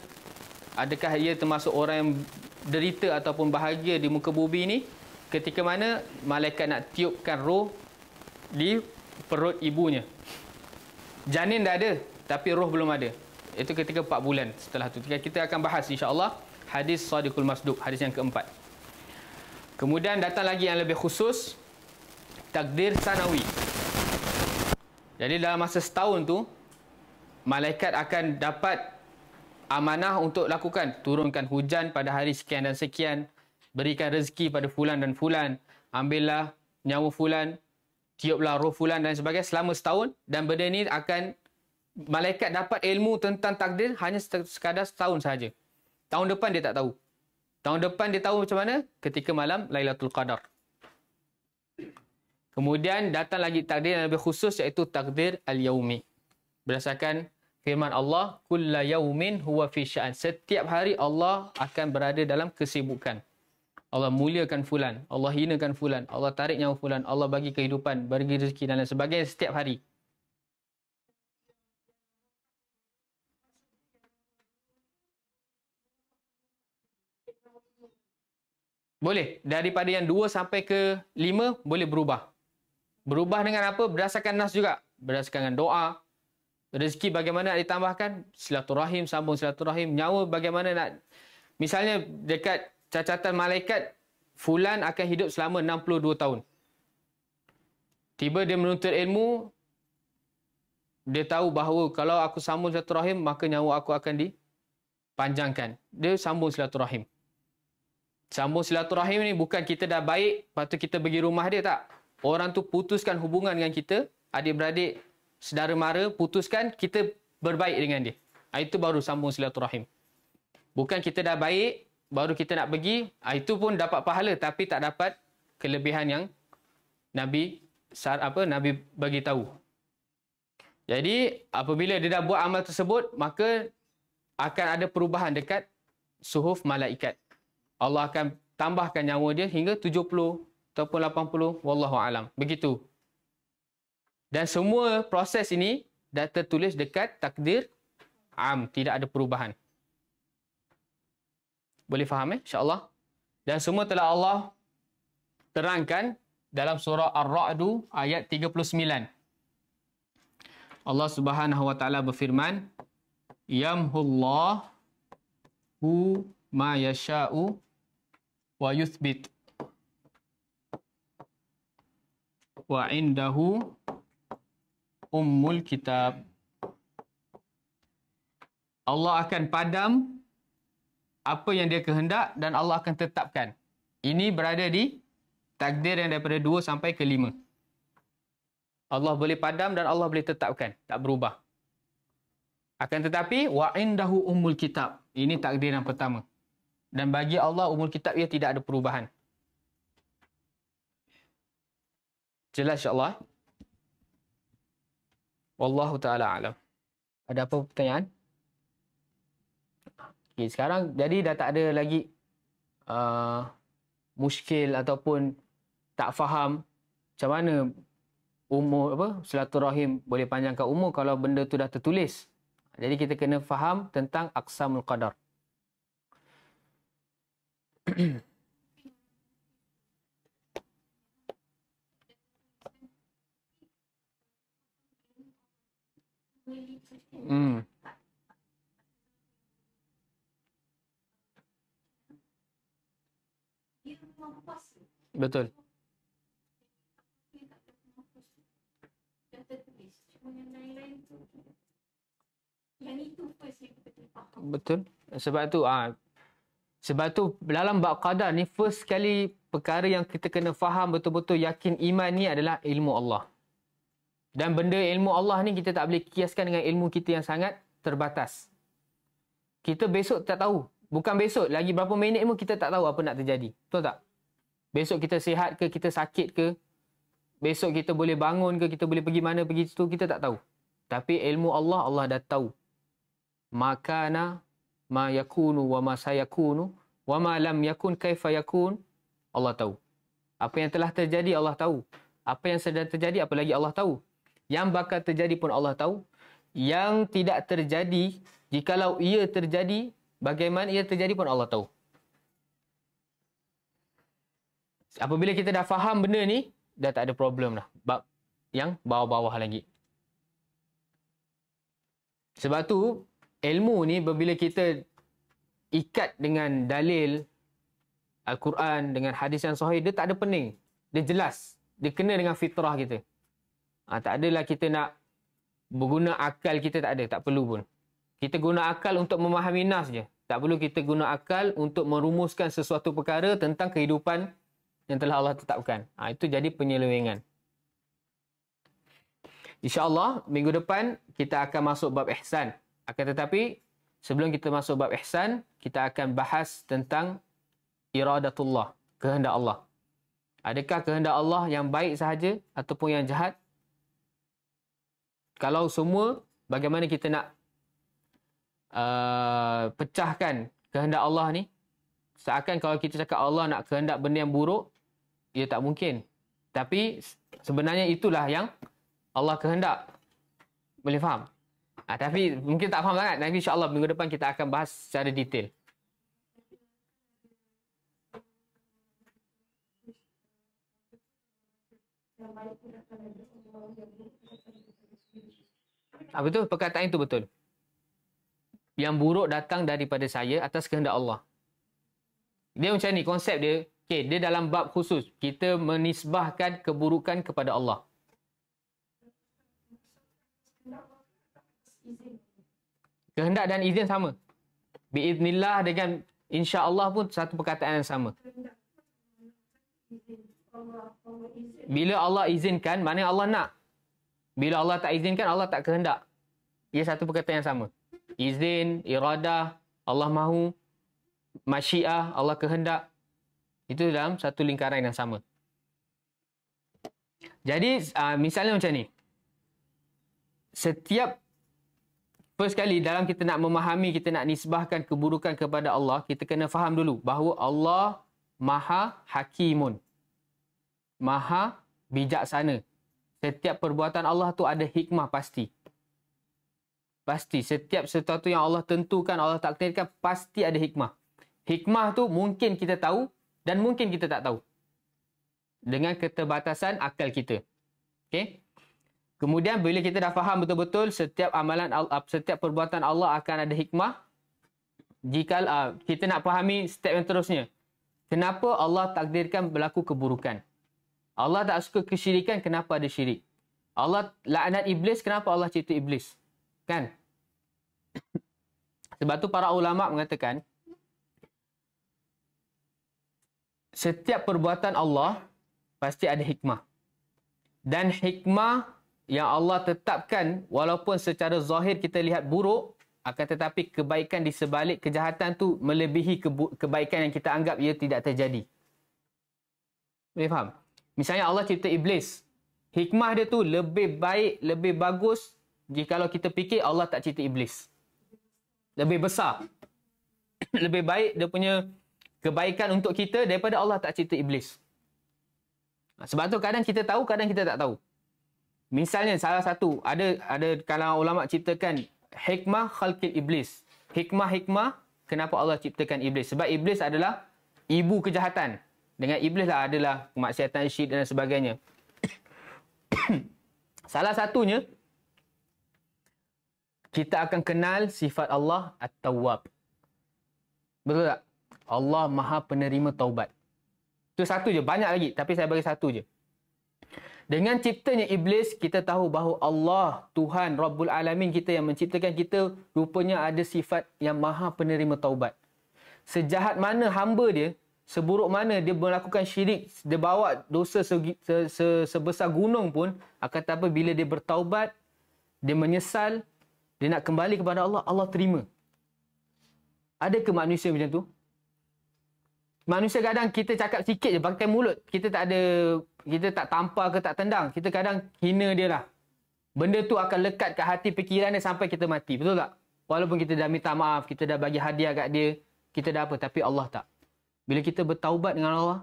adakah ia termasuk orang yang derita ataupun bahagia di muka bumi ini ketika mana malaikat nak tiupkan roh di perut ibunya. Janin dah ada tapi roh belum ada. Itu ketika empat bulan setelah itu. Kita akan bahas insya-Allah hadis Sadiqul Masduq, hadis yang keempat. Kemudian datang lagi yang lebih khusus takdir sanawi. Jadi dalam masa setahun tu malaikat akan dapat amanah untuk lakukan turunkan hujan pada hari sekian dan sekian berikan rezeki pada fulan dan fulan, ambillah nyawa fulan, tiuplah roh fulan dan sebagainya selama setahun dan benda ni akan malaikat dapat ilmu tentang takdir hanya sekadar setahun saja. Tahun depan dia tak tahu. Tahun depan dia tahu macam mana? Ketika malam Lailatul Qadar. Kemudian datang lagi takdir yang lebih khusus iaitu takdir al-yaumi. Berdasarkan firman Allah, kullu yaumin huwa fi sya'an. Setiap hari Allah akan berada dalam kesibukan. Allah muliakan fulan, Allah hinakan fulan, Allah tarik nyawa fulan, Allah bagi kehidupan, bagi rezeki dan lain sebagainya setiap hari. Boleh. Daripada yang dua sampai ke lima, boleh berubah. Berubah dengan apa? Berdasarkan nas juga. Berdasarkan dengan doa. Rezeki bagaimana nak ditambahkan? Silaturahim, sambung silaturahim. Nyawa bagaimana nak... Misalnya dekat cacatan malaikat fulan akan hidup selama 62 tahun. Tiba dia menuntut ilmu, dia tahu bahawa kalau aku sambung silaturahim, maka nyawa aku akan dipanjangkan. Dia sambung silaturahim. Sambung silaturahim ni bukan kita dah baik, lepas tu kita pergi rumah dia tak. Orang tu putuskan hubungan dengan kita, adik-beradik, sedara mara, putuskan kita berbaik dengan dia. Ah, itu baru sambung silaturahim. Bukan kita dah baik, baru kita nak pergi ah, itu pun dapat pahala tapi tak dapat kelebihan yang nabi apa nabi bagi tahu jadi apabila dia dah buat amal tersebut maka akan ada perubahan dekat suhuf malaikat Allah akan tambahkan nyawa dia hingga 70 ataupun 80 wallahu alam begitu dan semua proses ini dah tertulis dekat takdir am tidak ada perubahan boleh faham eh insyaallah dan semua telah Allah terangkan dalam surah ar-ra'd ayat 39 Allah Subhanahu wa taala berfirman Hu ma yasha'u wa yuthbit wa indahu ummul kitab Allah akan padam apa yang dia kehendak dan Allah akan tetapkan. Ini berada di takdir yang daripada dua sampai ke lima. Allah boleh padam dan Allah boleh tetapkan, tak berubah. Akan tetapi wa indahu umul kitab. Ini takdir yang pertama. Dan bagi Allah umul kitab ia tidak ada perubahan. Jelas insya-Allah. Wallahu taala alam. Ada apa pertanyaan? Okay, sekarang jadi dah tak ada lagi uh, muskil ataupun tak faham macam mana umur apa silaturahim boleh panjangkan umur kalau benda tu dah tertulis. Jadi kita kena faham tentang aqsamul qadar. hmm. Betul. Betul. Sebab tu ah ha, sebab tu dalam bab qadar ni first sekali perkara yang kita kena faham betul-betul yakin iman ni adalah ilmu Allah. Dan benda ilmu Allah ni kita tak boleh kiaskan dengan ilmu kita yang sangat terbatas. Kita besok tak tahu. Bukan besok, lagi berapa minit pun kita tak tahu apa nak terjadi. Betul tak? Besok kita sihat ke, kita sakit ke, besok kita boleh bangun ke, kita boleh pergi mana, pergi situ, kita tak tahu. Tapi ilmu Allah, Allah dah tahu. Makana ma yakunu wa ma sayakunu wa ma lam yakun kaifa yakun, Allah tahu. Apa yang telah terjadi, Allah tahu. Apa yang sedang terjadi, apalagi Allah tahu. Yang bakal terjadi pun Allah tahu. Yang tidak terjadi, jikalau ia terjadi, bagaimana ia terjadi pun Allah tahu. apabila kita dah faham benda ni, dah tak ada problem dah. Bab yang bawah-bawah lagi. Sebab tu, ilmu ni bila kita ikat dengan dalil Al-Quran dengan hadis yang sahih, dia tak ada pening. Dia jelas. Dia kena dengan fitrah kita. Ha, tak adalah kita nak berguna akal kita tak ada. Tak perlu pun. Kita guna akal untuk memahami nas je. Tak perlu kita guna akal untuk merumuskan sesuatu perkara tentang kehidupan yang telah Allah tetapkan. Ha, itu jadi penyelewengan. InsyaAllah, minggu depan kita akan masuk bab ihsan. Akan tetapi, sebelum kita masuk bab ihsan, kita akan bahas tentang iradatullah, kehendak Allah. Adakah kehendak Allah yang baik sahaja ataupun yang jahat? Kalau semua, bagaimana kita nak uh, pecahkan kehendak Allah ni? Seakan kalau kita cakap Allah nak kehendak benda yang buruk, ia ya, tak mungkin. Tapi sebenarnya itulah yang Allah kehendak. Boleh faham? Ha, tapi mungkin tak faham sangat. Nanti Insya Allah minggu depan kita akan bahas secara detail. Ha, betul? Perkataan itu betul. Yang buruk datang daripada saya atas kehendak Allah. Dia macam ni, konsep dia. Okay, dia dalam bab khusus. Kita menisbahkan keburukan kepada Allah. Kehendak dan izin sama. Biiznillah dengan insya Allah pun satu perkataan yang sama. Bila Allah izinkan, mana Allah nak? Bila Allah tak izinkan, Allah tak kehendak. Ia satu perkataan yang sama. Izin, iradah, Allah mahu, masyiah, Allah kehendak. Itu dalam satu lingkaran yang sama. Jadi uh, misalnya macam ni. Setiap first kali dalam kita nak memahami, kita nak nisbahkan keburukan kepada Allah, kita kena faham dulu bahawa Allah Maha Hakimun. Maha bijaksana. Setiap perbuatan Allah tu ada hikmah pasti. Pasti. Setiap sesuatu yang Allah tentukan, Allah takdirkan, pasti ada hikmah. Hikmah tu mungkin kita tahu, dan mungkin kita tak tahu dengan keterbatasan akal kita. Okey. Kemudian bila kita dah faham betul-betul setiap amalan setiap perbuatan Allah akan ada hikmah jika uh, kita nak fahami step yang terusnya. Kenapa Allah takdirkan berlaku keburukan? Allah tak suka kesyirikan kenapa ada syirik? Allah laknat iblis kenapa Allah cipta iblis? Kan? Sebab tu para ulama mengatakan setiap perbuatan Allah pasti ada hikmah. Dan hikmah yang Allah tetapkan walaupun secara zahir kita lihat buruk akan tetapi kebaikan di sebalik kejahatan tu melebihi kebaikan yang kita anggap ia tidak terjadi. Boleh faham? Misalnya Allah cipta iblis. Hikmah dia tu lebih baik, lebih bagus jika kalau kita fikir Allah tak cipta iblis. Lebih besar. lebih baik dia punya kebaikan untuk kita daripada Allah tak cipta iblis. Ha, sebab tu kadang kita tahu, kadang kita tak tahu. Misalnya salah satu, ada ada kalau ulama ciptakan hikmah khalqil iblis. Hikmah-hikmah kenapa Allah ciptakan iblis. Sebab iblis adalah ibu kejahatan. Dengan iblislah lah adalah kemaksiatan syid dan sebagainya. salah satunya, kita akan kenal sifat Allah At-Tawwab. Betul tak? Allah maha penerima taubat. Itu satu je. Banyak lagi. Tapi saya bagi satu je. Dengan ciptanya Iblis, kita tahu bahawa Allah, Tuhan, Rabbul Alamin kita yang menciptakan kita, rupanya ada sifat yang maha penerima taubat. Sejahat mana hamba dia, seburuk mana dia melakukan syirik, dia bawa dosa se- se- se- sebesar gunung pun, akan tetapi bila dia bertaubat, dia menyesal, dia nak kembali kepada Allah, Allah terima. Adakah manusia macam tu? manusia kadang kita cakap sikit je pakai mulut. Kita tak ada kita tak tampar ke tak tendang. Kita kadang hina dia lah. Benda tu akan lekat kat hati fikiran dia sampai kita mati. Betul tak? Walaupun kita dah minta maaf, kita dah bagi hadiah kat dia, kita dah apa tapi Allah tak. Bila kita bertaubat dengan Allah,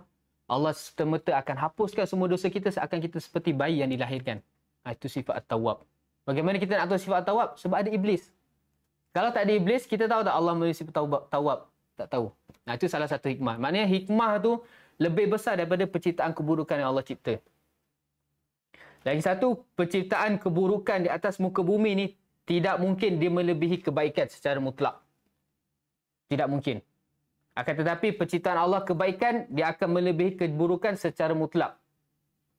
Allah semata mata akan hapuskan semua dosa kita seakan kita seperti bayi yang dilahirkan. Ha, itu sifat at-tawab. Bagaimana kita nak tahu sifat at-tawab? Sebab ada iblis. Kalau tak ada iblis, kita tahu tak Allah menyifat sifat tawab tak tahu. Nah, itu salah satu hikmah. Maknanya hikmah tu lebih besar daripada penciptaan keburukan yang Allah cipta. Lagi satu, penciptaan keburukan di atas muka bumi ni tidak mungkin dia melebihi kebaikan secara mutlak. Tidak mungkin. Akan tetapi penciptaan Allah kebaikan dia akan melebihi keburukan secara mutlak.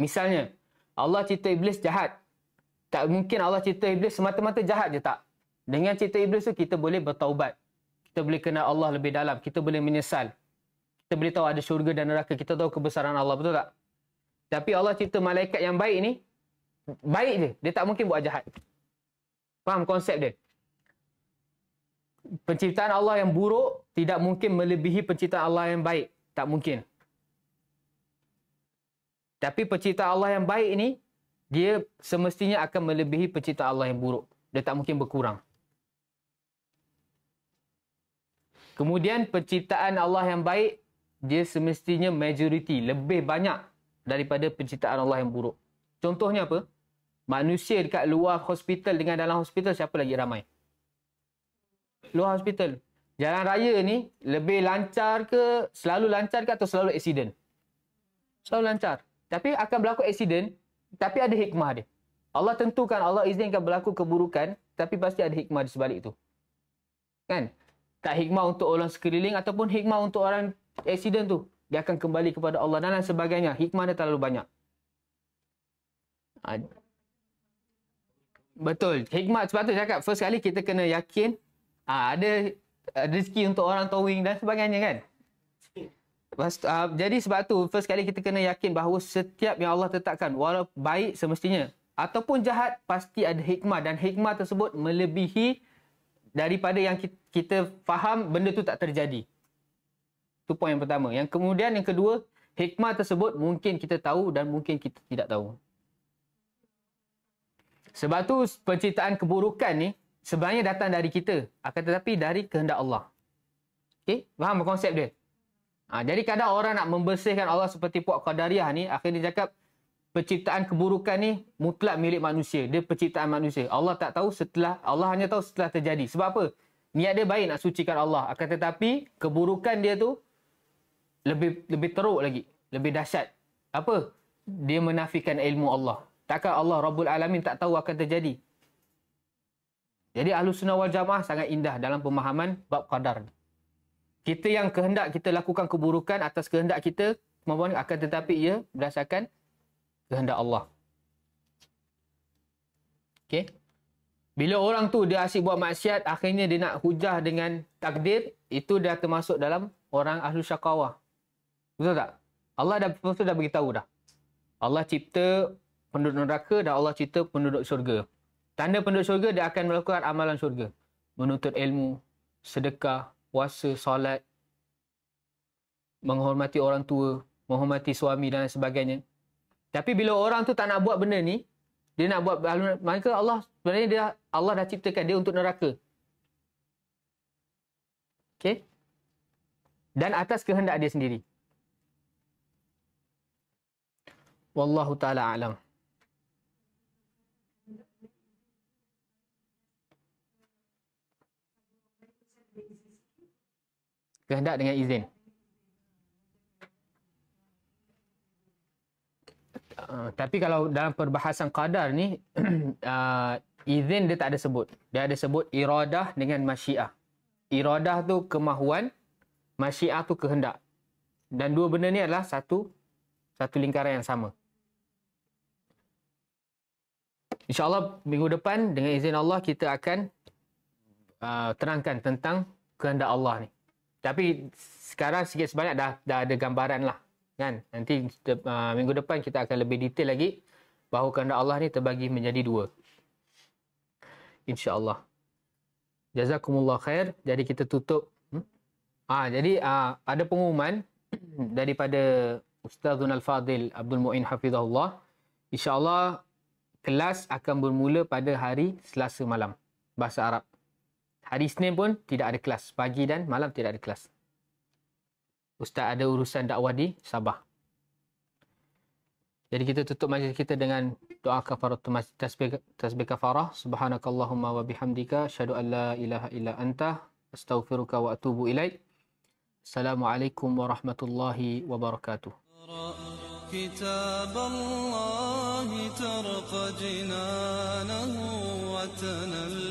Misalnya, Allah cipta iblis jahat. Tak mungkin Allah cipta iblis semata-mata jahat je tak. Dengan cipta iblis tu kita boleh bertaubat kita boleh kenal Allah lebih dalam, kita boleh menyesal. Kita boleh tahu ada syurga dan neraka, kita tahu kebesaran Allah, betul tak? Tapi Allah cipta malaikat yang baik ni, baik je, dia tak mungkin buat jahat. Faham konsep dia? Penciptaan Allah yang buruk tidak mungkin melebihi penciptaan Allah yang baik. Tak mungkin. Tapi pencipta Allah yang baik ni, dia semestinya akan melebihi pencipta Allah yang buruk. Dia tak mungkin berkurang. Kemudian penciptaan Allah yang baik dia semestinya majoriti lebih banyak daripada penciptaan Allah yang buruk. Contohnya apa? Manusia dekat luar hospital dengan dalam hospital siapa lagi ramai? Luar hospital. Jalan raya ni lebih lancar ke selalu lancar ke atau selalu accident? Selalu lancar. Tapi akan berlaku accident tapi ada hikmah dia. Allah tentukan Allah izinkan berlaku keburukan tapi pasti ada hikmah di sebalik itu. Kan? tak hikmah untuk orang sekeliling ataupun hikmah untuk orang aksiden tu. Dia akan kembali kepada Allah dan lain sebagainya. Hikmah dia terlalu banyak. Ha. Betul. Hikmah sebab tu cakap first kali kita kena yakin ha, ada eh, rezeki untuk orang towing dan sebagainya kan. Uh, jadi sebab tu first kali kita kena yakin bahawa setiap yang Allah tetapkan walau baik semestinya ataupun jahat pasti ada hikmah dan hikmah tersebut melebihi daripada yang kita, faham benda tu tak terjadi. Itu poin yang pertama. Yang kemudian yang kedua, hikmah tersebut mungkin kita tahu dan mungkin kita tidak tahu. Sebab tu penceritaan keburukan ni sebenarnya datang dari kita. Akan tetapi dari kehendak Allah. Okay? Faham konsep dia? Ha, jadi kadang orang nak membersihkan Allah seperti Puak Qadariah ni, akhirnya dia cakap, penciptaan keburukan ni mutlak milik manusia. Dia penciptaan manusia. Allah tak tahu setelah, Allah hanya tahu setelah terjadi. Sebab apa? Niat dia baik nak sucikan Allah. Akan tetapi, keburukan dia tu lebih lebih teruk lagi. Lebih dahsyat. Apa? Dia menafikan ilmu Allah. Takkan Allah Rabbul Alamin tak tahu akan terjadi? Jadi Ahlu Sunnah wal Jamaah sangat indah dalam pemahaman bab qadar. Kita yang kehendak kita lakukan keburukan atas kehendak kita, akan tetapi ia berdasarkan kehendak Allah. Okey. Bila orang tu dia asyik buat maksiat, akhirnya dia nak hujah dengan takdir, itu dah termasuk dalam orang ahlu syakawah. Betul tak? Allah dah betul dah beritahu dah. Allah cipta penduduk neraka dan Allah cipta penduduk syurga. Tanda penduduk syurga dia akan melakukan amalan syurga. Menuntut ilmu, sedekah, puasa, solat, menghormati orang tua, menghormati suami dan sebagainya. Tapi bila orang tu tak nak buat benda ni, dia nak buat maka Allah sebenarnya dia Allah dah ciptakan dia untuk neraka. Okey. Dan atas kehendak dia sendiri. Wallahu taala alam. Kehendak dengan izin. Ah, tapi kalau dalam perbahasan qadar ni uh, izin dia tak ada sebut. Dia ada sebut iradah dengan masyiah. Iradah tu kemahuan, masyiah tu kehendak. Dan dua benda ni adalah satu satu lingkaran yang sama. Insya Allah minggu depan dengan izin Allah kita akan uh, terangkan tentang kehendak Allah ni. Tapi sekarang sikit sebanyak dah, dah ada gambaran lah kan nanti uh, minggu depan kita akan lebih detail lagi bahawa kehendak Allah ni terbagi menjadi dua Insya Allah. jazakumullah khair jadi kita tutup hmm? ah jadi uh, ada pengumuman daripada Ustaz Al-Fadil Abdul Muin Hafizahullah Allah kelas akan bermula pada hari Selasa malam bahasa Arab hari Isnin pun tidak ada kelas pagi dan malam tidak ada kelas Ustaz ada urusan dakwah di Sabah. Jadi kita tutup majlis kita dengan doa kafaratul masjid tasbih, tasbih kafarah. Subhanakallahumma wa bihamdika. Asyadu an la ilaha illa anta. Astaghfiruka wa atubu ilaih. Assalamualaikum warahmatullahi wabarakatuh. كتاب الله ترق جنانه